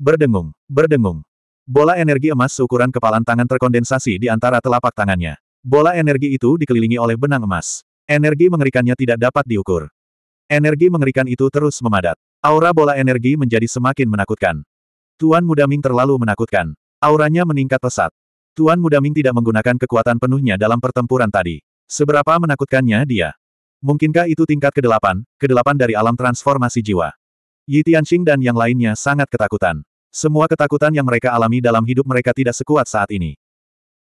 Berdengung, berdengung. Bola energi emas seukuran kepalan tangan terkondensasi di antara telapak tangannya. Bola energi itu dikelilingi oleh benang emas. Energi mengerikannya tidak dapat diukur. Energi mengerikan itu terus memadat. Aura bola energi menjadi semakin menakutkan. Tuan Muda Ming terlalu menakutkan. Auranya meningkat pesat. Tuan Muda Ming tidak menggunakan kekuatan penuhnya dalam pertempuran tadi. Seberapa menakutkannya dia? Mungkinkah itu tingkat ke-8, ke-8 dari alam transformasi jiwa? Yi Tianxing dan yang lainnya sangat ketakutan. Semua ketakutan yang mereka alami dalam hidup mereka tidak sekuat saat ini.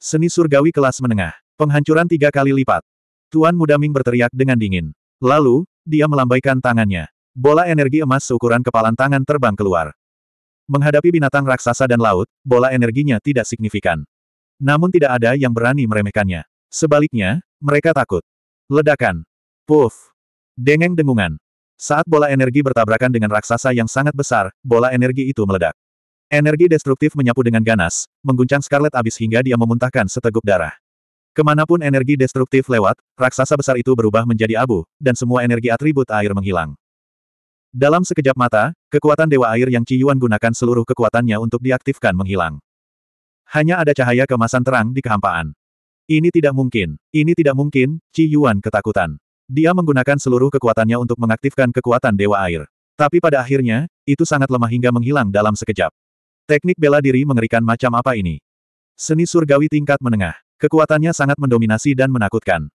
Seni surgawi kelas menengah. Penghancuran tiga kali lipat. Tuan Muda Ming berteriak dengan dingin. Lalu, dia melambaikan tangannya. Bola energi emas seukuran kepalan tangan terbang keluar. Menghadapi binatang raksasa dan laut, bola energinya tidak signifikan. Namun tidak ada yang berani meremehkannya. Sebaliknya, mereka takut. Ledakan. Puff. Dengeng dengungan. Saat bola energi bertabrakan dengan raksasa yang sangat besar, bola energi itu meledak. Energi destruktif menyapu dengan ganas, mengguncang Scarlet Abyss hingga dia memuntahkan seteguk darah. Kemanapun energi destruktif lewat, raksasa besar itu berubah menjadi abu, dan semua energi atribut air menghilang. Dalam sekejap mata, kekuatan Dewa Air yang Ci Yuan gunakan seluruh kekuatannya untuk diaktifkan menghilang. Hanya ada cahaya kemasan terang di kehampaan. Ini tidak mungkin, ini tidak mungkin, Ci Yuan ketakutan. Dia menggunakan seluruh kekuatannya untuk mengaktifkan kekuatan Dewa Air. Tapi pada akhirnya, itu sangat lemah hingga menghilang dalam sekejap. Teknik bela diri mengerikan macam apa ini? Seni surgawi tingkat menengah. Kekuatannya sangat mendominasi dan menakutkan.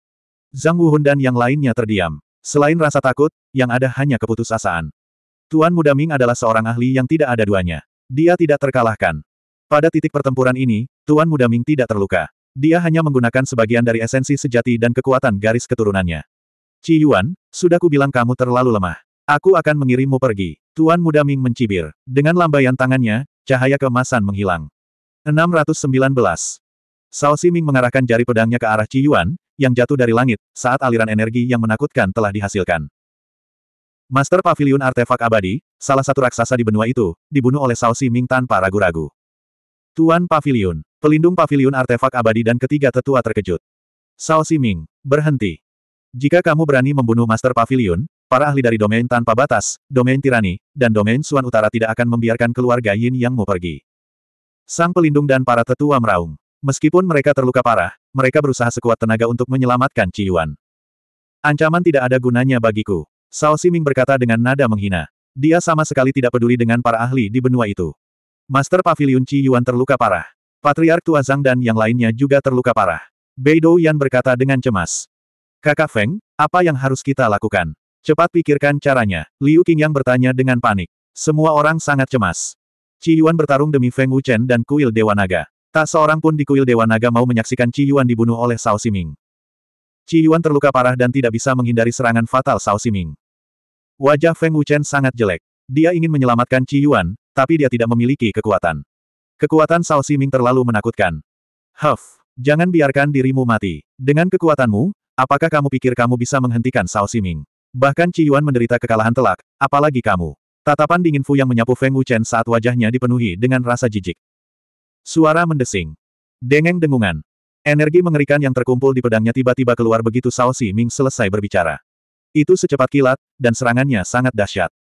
Zhang Wuhun dan yang lainnya terdiam. Selain rasa takut, yang ada hanya keputusasaan. Tuan Muda Ming adalah seorang ahli yang tidak ada duanya. Dia tidak terkalahkan. Pada titik pertempuran ini, Tuan Muda Ming tidak terluka. Dia hanya menggunakan sebagian dari esensi sejati dan kekuatan garis keturunannya. Ci Yuan, sudah kubilang kamu terlalu lemah. Aku akan mengirimmu pergi. Tuan Muda Ming mencibir. Dengan lambaian tangannya, cahaya kemasan menghilang. 619. Sao Ming mengarahkan jari pedangnya ke arah Ci Yuan, yang jatuh dari langit, saat aliran energi yang menakutkan telah dihasilkan. Master Pavilion Artefak Abadi, salah satu raksasa di benua itu, dibunuh oleh Sao Ming tanpa ragu-ragu. Tuan Pavilion, pelindung Pavilion Artefak Abadi dan ketiga tetua terkejut. Sao Ming, berhenti. Jika kamu berani membunuh Master Pavilion, Para ahli dari domain tanpa batas, domain tirani, dan domain Suan Utara tidak akan membiarkan keluarga Yin Yang mau pergi. Sang pelindung dan para tetua meraung. Meskipun mereka terluka parah, mereka berusaha sekuat tenaga untuk menyelamatkan Ci Yuan. Ancaman tidak ada gunanya bagiku. Sao Siming berkata dengan nada menghina. Dia sama sekali tidak peduli dengan para ahli di benua itu. Master Pavilion Ci Yuan terluka parah. Patriark Tua Zhang dan yang lainnya juga terluka parah. Beidou Yan berkata dengan cemas. Kakak Feng, apa yang harus kita lakukan? Cepat pikirkan caranya, Liu Qingyang bertanya dengan panik. Semua orang sangat cemas. Ci Yuan bertarung demi Feng Wuchen dan kuil Dewa Naga. Tak seorang pun di kuil Dewa Naga mau menyaksikan Ci Yuan dibunuh oleh Sao Siming. Ci Yuan terluka parah dan tidak bisa menghindari serangan fatal Sao Siming. Wajah Feng Wuchen sangat jelek. Dia ingin menyelamatkan Ci Yuan, tapi dia tidak memiliki kekuatan. Kekuatan Sao Siming terlalu menakutkan. Huff, jangan biarkan dirimu mati. Dengan kekuatanmu, apakah kamu pikir kamu bisa menghentikan Sao Siming? Bahkan Ci Yuan menderita kekalahan telak, apalagi kamu. Tatapan dingin Fu yang menyapu Feng Wuchen saat wajahnya dipenuhi dengan rasa jijik. Suara mendesing. Dengeng dengungan. Energi mengerikan yang terkumpul di pedangnya tiba-tiba keluar begitu Sao Si Ming selesai berbicara. Itu secepat kilat, dan serangannya sangat dahsyat.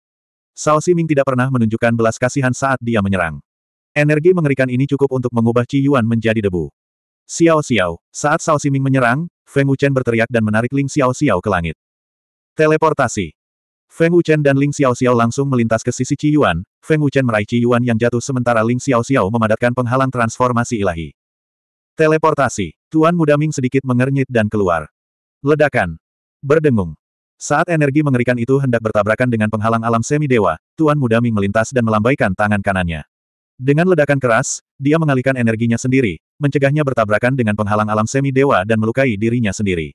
Sao Si Ming tidak pernah menunjukkan belas kasihan saat dia menyerang. Energi mengerikan ini cukup untuk mengubah Ci Yuan menjadi debu. Xiao Xiao, saat Sao Si Ming menyerang, Feng Wuchen berteriak dan menarik Ling Xiao Xiao ke langit. Teleportasi. Feng Wuchen dan Ling Xiao Xiao langsung melintas ke sisi Qi Yuan, Feng Wuchen meraih Qi Yuan yang jatuh sementara Ling Xiao Xiao memadatkan penghalang transformasi ilahi. Teleportasi. Tuan Muda Ming sedikit mengernyit dan keluar. Ledakan. Berdengung. Saat energi mengerikan itu hendak bertabrakan dengan penghalang alam semi-dewa, Tuan Muda Ming melintas dan melambaikan tangan kanannya. Dengan ledakan keras, dia mengalihkan energinya sendiri, mencegahnya bertabrakan dengan penghalang alam semi-dewa dan melukai dirinya sendiri.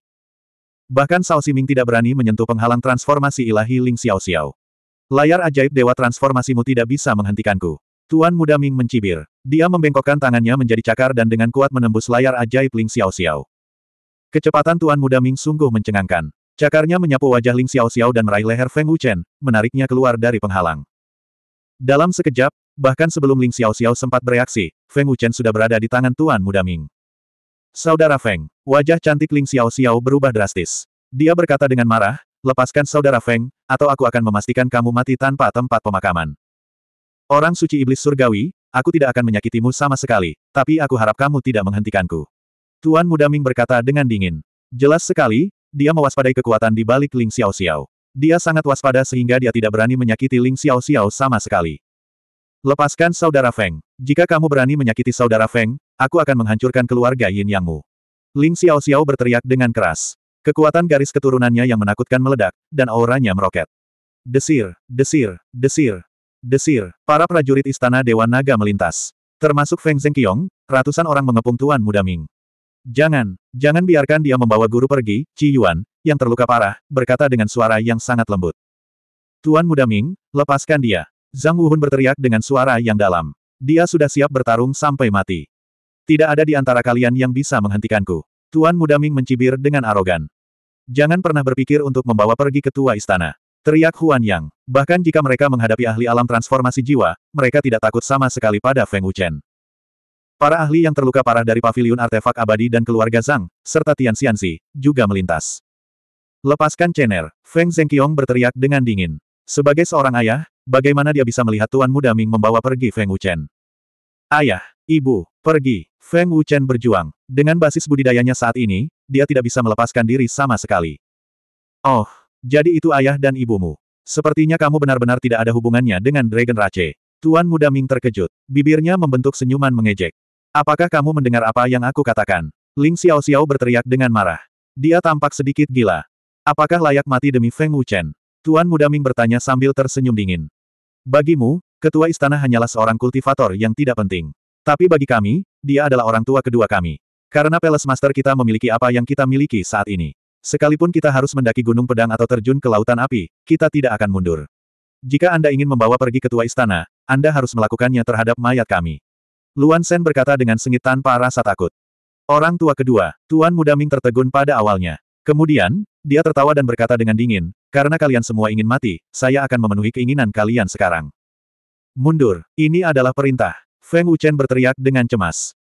Bahkan Sao Siming tidak berani menyentuh penghalang transformasi ilahi Ling Xiao Xiao. Layar ajaib dewa transformasimu tidak bisa menghentikanku. Tuan Muda Ming mencibir. Dia membengkokkan tangannya menjadi cakar dan dengan kuat menembus layar ajaib Ling Xiao Xiao. Kecepatan Tuan Muda Ming sungguh mencengangkan. Cakarnya menyapu wajah Ling Xiao Xiao dan meraih leher Feng Wuchen, menariknya keluar dari penghalang. Dalam sekejap, bahkan sebelum Ling Xiao Xiao sempat bereaksi, Feng Wuchen sudah berada di tangan Tuan Muda Ming. Saudara Feng, wajah cantik Ling Xiao Xiao berubah drastis. Dia berkata dengan marah, lepaskan saudara Feng, atau aku akan memastikan kamu mati tanpa tempat pemakaman. Orang suci iblis surgawi, aku tidak akan menyakitimu sama sekali, tapi aku harap kamu tidak menghentikanku. Tuan Muda Ming berkata dengan dingin. Jelas sekali, dia mewaspadai kekuatan di balik Ling Xiao Xiao. Dia sangat waspada sehingga dia tidak berani menyakiti Ling Xiao Xiao sama sekali. Lepaskan saudara Feng. Jika kamu berani menyakiti saudara Feng, Aku akan menghancurkan keluarga Yin Yangmu. Ling Xiao Xiao berteriak dengan keras. Kekuatan garis keturunannya yang menakutkan meledak, dan auranya meroket. Desir, desir, desir, desir, para prajurit istana Dewa Naga melintas. Termasuk Feng Zhengqiong, ratusan orang mengepung Tuan Muda Ming. Jangan, jangan biarkan dia membawa guru pergi, Qi Yuan, yang terluka parah, berkata dengan suara yang sangat lembut. Tuan Muda Ming, lepaskan dia. Zhang Wuhun berteriak dengan suara yang dalam. Dia sudah siap bertarung sampai mati. Tidak ada di antara kalian yang bisa menghentikanku. Tuan Muda Ming mencibir dengan arogan. Jangan pernah berpikir untuk membawa pergi ketua istana. Teriak Huan Yang. Bahkan jika mereka menghadapi ahli alam transformasi jiwa, mereka tidak takut sama sekali pada Feng Wuchen. Para ahli yang terluka parah dari paviliun artefak abadi dan keluarga Zhang, serta Tian Xianxi, juga melintas. Lepaskan Chener, Feng Zhengqiong berteriak dengan dingin. Sebagai seorang ayah, bagaimana dia bisa melihat Tuan Muda Ming membawa pergi Feng Wuchen? Ayah, ibu, Pergi, Feng Wuchen berjuang. Dengan basis budidayanya saat ini, dia tidak bisa melepaskan diri sama sekali. Oh, jadi itu ayah dan ibumu. Sepertinya kamu benar-benar tidak ada hubungannya dengan Dragon Rache. Tuan muda Ming terkejut. Bibirnya membentuk senyuman mengejek. Apakah kamu mendengar apa yang aku katakan? Ling Xiao Xiao berteriak dengan marah. Dia tampak sedikit gila. Apakah layak mati demi Feng Wuchen? Tuan muda Ming bertanya sambil tersenyum dingin. Bagimu, ketua istana hanyalah seorang kultivator yang tidak penting. Tapi bagi kami, dia adalah orang tua kedua kami. Karena Palace Master kita memiliki apa yang kita miliki saat ini. Sekalipun kita harus mendaki gunung pedang atau terjun ke lautan api, kita tidak akan mundur. Jika Anda ingin membawa pergi ketua istana, Anda harus melakukannya terhadap mayat kami. Luan Sen berkata dengan sengit tanpa rasa takut. Orang tua kedua, Tuan Muda Ming tertegun pada awalnya. Kemudian, dia tertawa dan berkata dengan dingin, karena kalian semua ingin mati, saya akan memenuhi keinginan kalian sekarang. Mundur, ini adalah perintah. Feng Wuchen berteriak dengan cemas.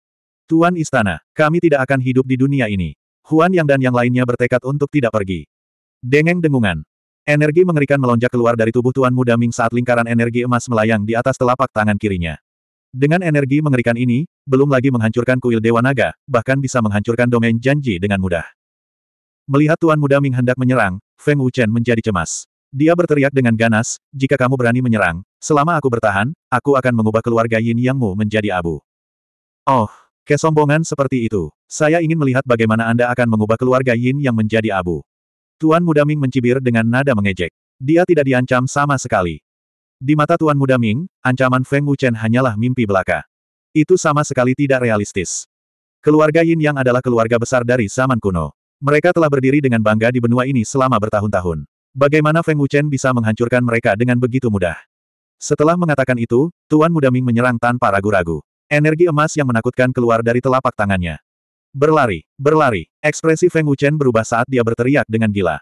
Tuan Istana, kami tidak akan hidup di dunia ini. Huan Yang dan yang lainnya bertekad untuk tidak pergi. Dengeng dengungan. Energi mengerikan melonjak keluar dari tubuh Tuan Muda Ming saat lingkaran energi emas melayang di atas telapak tangan kirinya. Dengan energi mengerikan ini, belum lagi menghancurkan kuil Dewa Naga, bahkan bisa menghancurkan domain janji dengan mudah. Melihat Tuan Muda Ming hendak menyerang, Feng Wuchen menjadi cemas. Dia berteriak dengan ganas, jika kamu berani menyerang, selama aku bertahan, aku akan mengubah keluarga Yin Yangmu menjadi abu. Oh, kesombongan seperti itu. Saya ingin melihat bagaimana Anda akan mengubah keluarga Yin yang menjadi abu. Tuan Muda Ming mencibir dengan nada mengejek. Dia tidak diancam sama sekali. Di mata Tuan Muda Ming, ancaman Feng Wuchen hanyalah mimpi belaka. Itu sama sekali tidak realistis. Keluarga Yin Yang adalah keluarga besar dari zaman kuno. Mereka telah berdiri dengan bangga di benua ini selama bertahun-tahun. Bagaimana Feng Wuchen bisa menghancurkan mereka dengan begitu mudah? Setelah mengatakan itu, Tuan Muda Ming menyerang tanpa ragu-ragu. Energi emas yang menakutkan keluar dari telapak tangannya. Berlari, berlari. Ekspresi Feng Wuchen berubah saat dia berteriak dengan gila.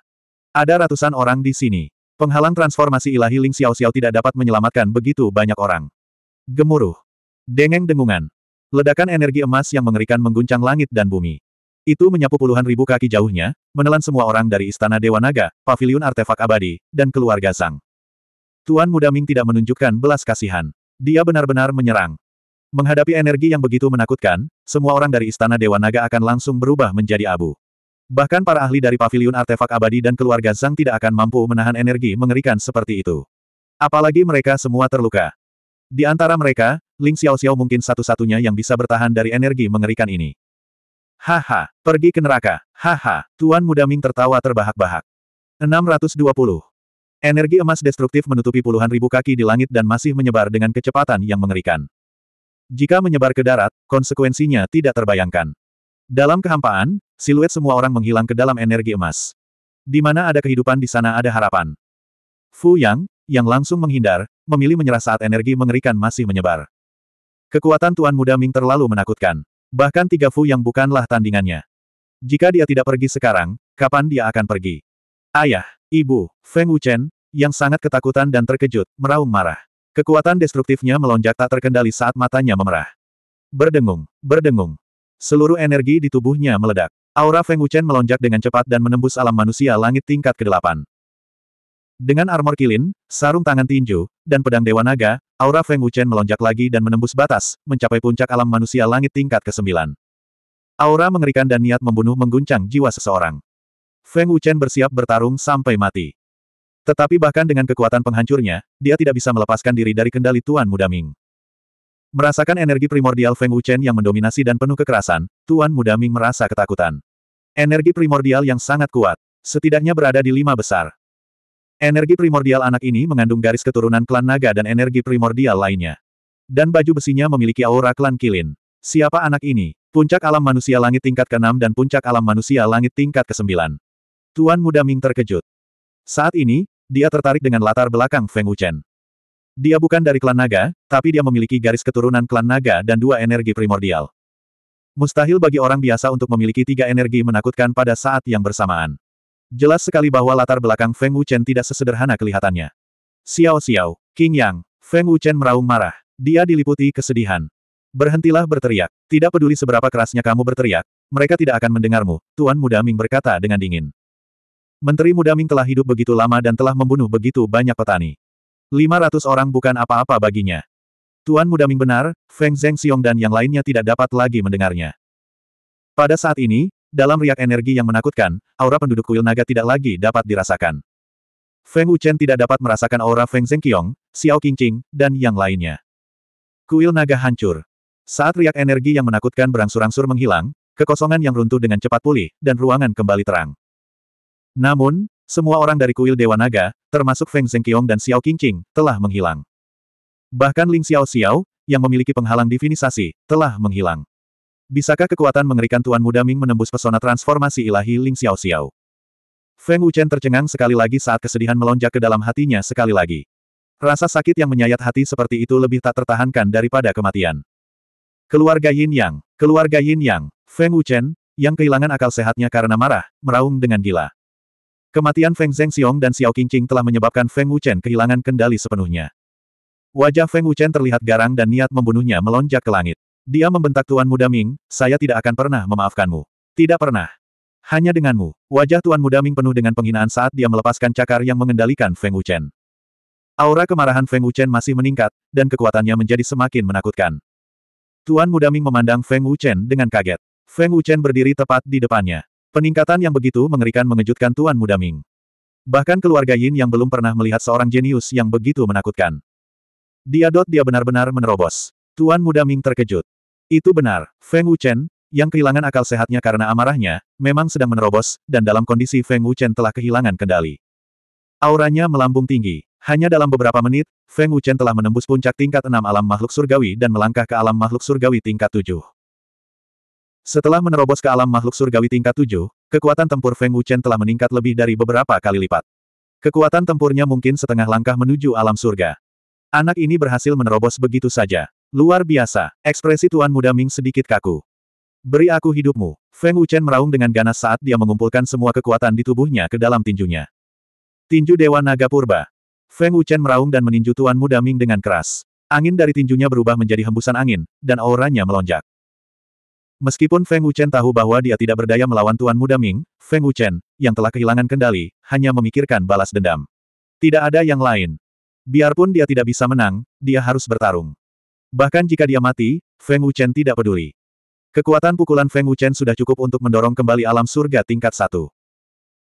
Ada ratusan orang di sini. Penghalang transformasi ilahi Ling Xiao Xiao tidak dapat menyelamatkan begitu banyak orang. Gemuruh. Dengeng dengungan. Ledakan energi emas yang mengerikan mengguncang langit dan bumi. Itu menyapu puluhan ribu kaki jauhnya, menelan semua orang dari Istana Dewa Naga, Paviliun Artefak Abadi, dan keluarga Zhang. Tuan Muda Ming tidak menunjukkan belas kasihan. Dia benar-benar menyerang. Menghadapi energi yang begitu menakutkan, semua orang dari Istana Dewa Naga akan langsung berubah menjadi abu. Bahkan para ahli dari Paviliun Artefak Abadi dan keluarga Zhang tidak akan mampu menahan energi mengerikan seperti itu. Apalagi mereka semua terluka. Di antara mereka, Ling Xiao Xiao mungkin satu-satunya yang bisa bertahan dari energi mengerikan ini. Haha, pergi ke neraka. Haha, Tuan Muda Ming tertawa terbahak-bahak. 620. Energi emas destruktif menutupi puluhan ribu kaki di langit dan masih menyebar dengan kecepatan yang mengerikan. Jika menyebar ke darat, konsekuensinya tidak terbayangkan. Dalam kehampaan, siluet semua orang menghilang ke dalam energi emas. Di mana ada kehidupan di sana ada harapan. Fu Yang, yang langsung menghindar, memilih menyerah saat energi mengerikan masih menyebar. Kekuatan Tuan Muda Ming terlalu menakutkan. Bahkan tiga Fu yang bukanlah tandingannya. Jika dia tidak pergi sekarang, kapan dia akan pergi? Ayah, ibu, Feng Wuchen, yang sangat ketakutan dan terkejut, meraung marah. Kekuatan destruktifnya melonjak tak terkendali saat matanya memerah. Berdengung, berdengung. Seluruh energi di tubuhnya meledak. Aura Feng Wuchen melonjak dengan cepat dan menembus alam manusia langit tingkat ke-8. Dengan armor kilin, sarung tangan tinju, dan pedang Dewa Naga, aura Feng Wuchen melonjak lagi dan menembus batas, mencapai puncak alam manusia langit tingkat ke-9. Aura mengerikan dan niat membunuh mengguncang jiwa seseorang. Feng Wuchen bersiap bertarung sampai mati. Tetapi bahkan dengan kekuatan penghancurnya, dia tidak bisa melepaskan diri dari kendali Tuan Muda Ming. Merasakan energi primordial Feng Wuchen yang mendominasi dan penuh kekerasan, Tuan Muda Ming merasa ketakutan. Energi primordial yang sangat kuat, setidaknya berada di lima besar. Energi primordial anak ini mengandung garis keturunan klan naga dan energi primordial lainnya. Dan baju besinya memiliki aura klan kilin. Siapa anak ini? Puncak alam manusia langit tingkat ke-6 dan puncak alam manusia langit tingkat ke-9. Tuan Muda Ming terkejut. Saat ini, dia tertarik dengan latar belakang Feng Wuchen. Dia bukan dari klan naga, tapi dia memiliki garis keturunan klan naga dan dua energi primordial. Mustahil bagi orang biasa untuk memiliki tiga energi menakutkan pada saat yang bersamaan. Jelas sekali bahwa latar belakang Feng Wuchen tidak sesederhana kelihatannya. Xiao Xiao, King Yang, Feng Wuchen meraung marah. Dia diliputi kesedihan. Berhentilah berteriak. Tidak peduli seberapa kerasnya kamu berteriak, mereka tidak akan mendengarmu, Tuan Muda Ming berkata dengan dingin. Menteri Muda Ming telah hidup begitu lama dan telah membunuh begitu banyak petani. 500 orang bukan apa-apa baginya. Tuan Muda Ming benar, Feng Zheng Xiong dan yang lainnya tidak dapat lagi mendengarnya. Pada saat ini, dalam riak energi yang menakutkan, aura penduduk kuil naga tidak lagi dapat dirasakan. Feng Wuchen tidak dapat merasakan aura Feng Zhengqiong, Xiao Qingqing, dan yang lainnya. Kuil naga hancur. Saat riak energi yang menakutkan berangsur-angsur menghilang, kekosongan yang runtuh dengan cepat pulih, dan ruangan kembali terang. Namun, semua orang dari kuil Dewa Naga, termasuk Feng Zhengqiong dan Xiao Qingqing, telah menghilang. Bahkan Ling Xiao Xiao, yang memiliki penghalang divinisasi, telah menghilang. Bisakah kekuatan mengerikan Tuan Muda Ming menembus pesona transformasi ilahi Ling Xiao Xiao? Feng Wuchen tercengang sekali lagi saat kesedihan melonjak ke dalam hatinya sekali lagi. Rasa sakit yang menyayat hati seperti itu lebih tak tertahankan daripada kematian. Keluarga Yin Yang, keluarga Yin Yang, Feng Wuchen, yang kehilangan akal sehatnya karena marah, meraung dengan gila. Kematian Feng Xiong dan Xiao Qingqing telah menyebabkan Feng Wuchen kehilangan kendali sepenuhnya. Wajah Feng Wuchen terlihat garang dan niat membunuhnya melonjak ke langit. Dia membentak Tuan Muda Ming, saya tidak akan pernah memaafkanmu. Tidak pernah. Hanya denganmu. Wajah Tuan Muda Ming penuh dengan penghinaan saat dia melepaskan cakar yang mengendalikan Feng Wuchen. Aura kemarahan Feng Wuchen masih meningkat, dan kekuatannya menjadi semakin menakutkan. Tuan Muda Ming memandang Feng Wuchen dengan kaget. Feng Wuchen berdiri tepat di depannya. Peningkatan yang begitu mengerikan mengejutkan Tuan Muda Ming. Bahkan keluarga Yin yang belum pernah melihat seorang jenius yang begitu menakutkan. Dia dot dia benar-benar menerobos. Tuan Muda Ming terkejut. Itu benar, Feng Wuchen, yang kehilangan akal sehatnya karena amarahnya, memang sedang menerobos, dan dalam kondisi Feng Wuchen telah kehilangan kendali. Auranya melambung tinggi. Hanya dalam beberapa menit, Feng Wuchen telah menembus puncak tingkat enam alam makhluk surgawi dan melangkah ke alam makhluk surgawi tingkat tujuh. Setelah menerobos ke alam makhluk surgawi tingkat tujuh, kekuatan tempur Feng Wuchen telah meningkat lebih dari beberapa kali lipat. Kekuatan tempurnya mungkin setengah langkah menuju alam surga. Anak ini berhasil menerobos begitu saja. Luar biasa, ekspresi Tuan Muda Ming sedikit kaku. Beri aku hidupmu. Feng Wuchen meraung dengan ganas saat dia mengumpulkan semua kekuatan di tubuhnya ke dalam tinjunya. Tinju Dewa Naga Purba. Feng Wuchen meraung dan meninju Tuan Muda Ming dengan keras. Angin dari tinjunya berubah menjadi hembusan angin, dan auranya melonjak. Meskipun Feng Wuchen tahu bahwa dia tidak berdaya melawan Tuan Muda Ming, Feng Wuchen, yang telah kehilangan kendali, hanya memikirkan balas dendam. Tidak ada yang lain. Biarpun dia tidak bisa menang, dia harus bertarung. Bahkan jika dia mati, Feng Wuchen tidak peduli. Kekuatan pukulan Feng Wuchen sudah cukup untuk mendorong kembali alam surga tingkat satu.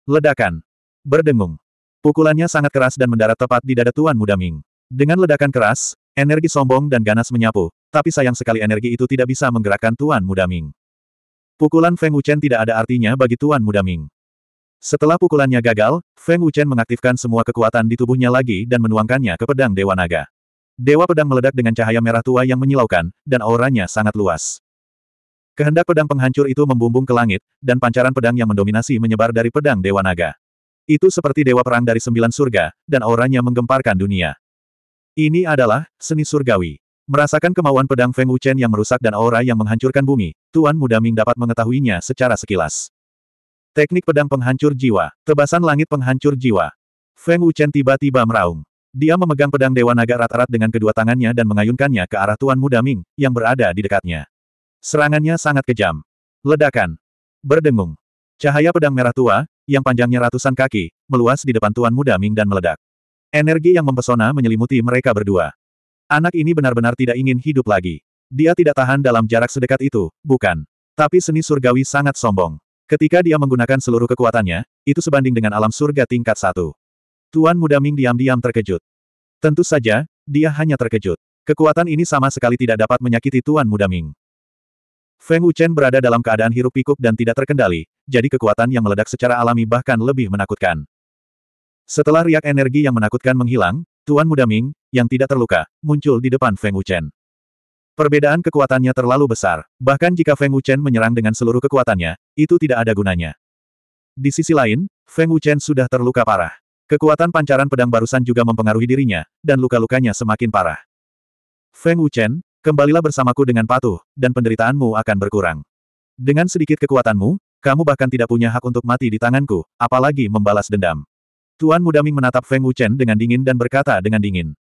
Ledakan. Berdengung. Pukulannya sangat keras dan mendarat tepat di dada Tuan Muda Ming. Dengan ledakan keras, energi sombong dan ganas menyapu, tapi sayang sekali energi itu tidak bisa menggerakkan Tuan Muda Ming. Pukulan Feng Wuchen tidak ada artinya bagi Tuan Muda Ming. Setelah pukulannya gagal, Feng Wuchen mengaktifkan semua kekuatan di tubuhnya lagi dan menuangkannya ke pedang Dewa Naga. Dewa pedang meledak dengan cahaya merah tua yang menyilaukan, dan auranya sangat luas. Kehendak pedang penghancur itu membumbung ke langit, dan pancaran pedang yang mendominasi menyebar dari pedang Dewa Naga. Itu seperti dewa perang dari sembilan surga, dan auranya menggemparkan dunia. Ini adalah seni surgawi. Merasakan kemauan pedang Feng Wuchen yang merusak dan aura yang menghancurkan bumi, Tuan Muda Ming dapat mengetahuinya secara sekilas. Teknik pedang penghancur jiwa, tebasan langit penghancur jiwa. Feng Wuchen tiba-tiba meraung. Dia memegang pedang Dewa Naga rat-rat dengan kedua tangannya dan mengayunkannya ke arah Tuan Muda Ming, yang berada di dekatnya. Serangannya sangat kejam. Ledakan. Berdengung. Cahaya pedang merah tua, yang panjangnya ratusan kaki, meluas di depan Tuan Muda Ming dan meledak. Energi yang mempesona menyelimuti mereka berdua. Anak ini benar-benar tidak ingin hidup lagi. Dia tidak tahan dalam jarak sedekat itu, bukan. Tapi seni surgawi sangat sombong. Ketika dia menggunakan seluruh kekuatannya, itu sebanding dengan alam surga tingkat satu. Tuan Muda Ming diam-diam terkejut. Tentu saja, dia hanya terkejut. Kekuatan ini sama sekali tidak dapat menyakiti Tuan Muda Ming. Feng Wuchen berada dalam keadaan hirup pikuk dan tidak terkendali, jadi kekuatan yang meledak secara alami bahkan lebih menakutkan. Setelah riak energi yang menakutkan menghilang, Tuan Muda Ming, yang tidak terluka, muncul di depan Feng Wuchen. Perbedaan kekuatannya terlalu besar, bahkan jika Feng Wuchen menyerang dengan seluruh kekuatannya, itu tidak ada gunanya. Di sisi lain, Feng Wuchen sudah terluka parah. Kekuatan pancaran pedang barusan juga mempengaruhi dirinya, dan luka-lukanya semakin parah. Feng Wuchen, kembalilah bersamaku dengan patuh, dan penderitaanmu akan berkurang. Dengan sedikit kekuatanmu, kamu bahkan tidak punya hak untuk mati di tanganku, apalagi membalas dendam. Tuan Mudaming menatap Feng Wuchen dengan dingin dan berkata dengan dingin.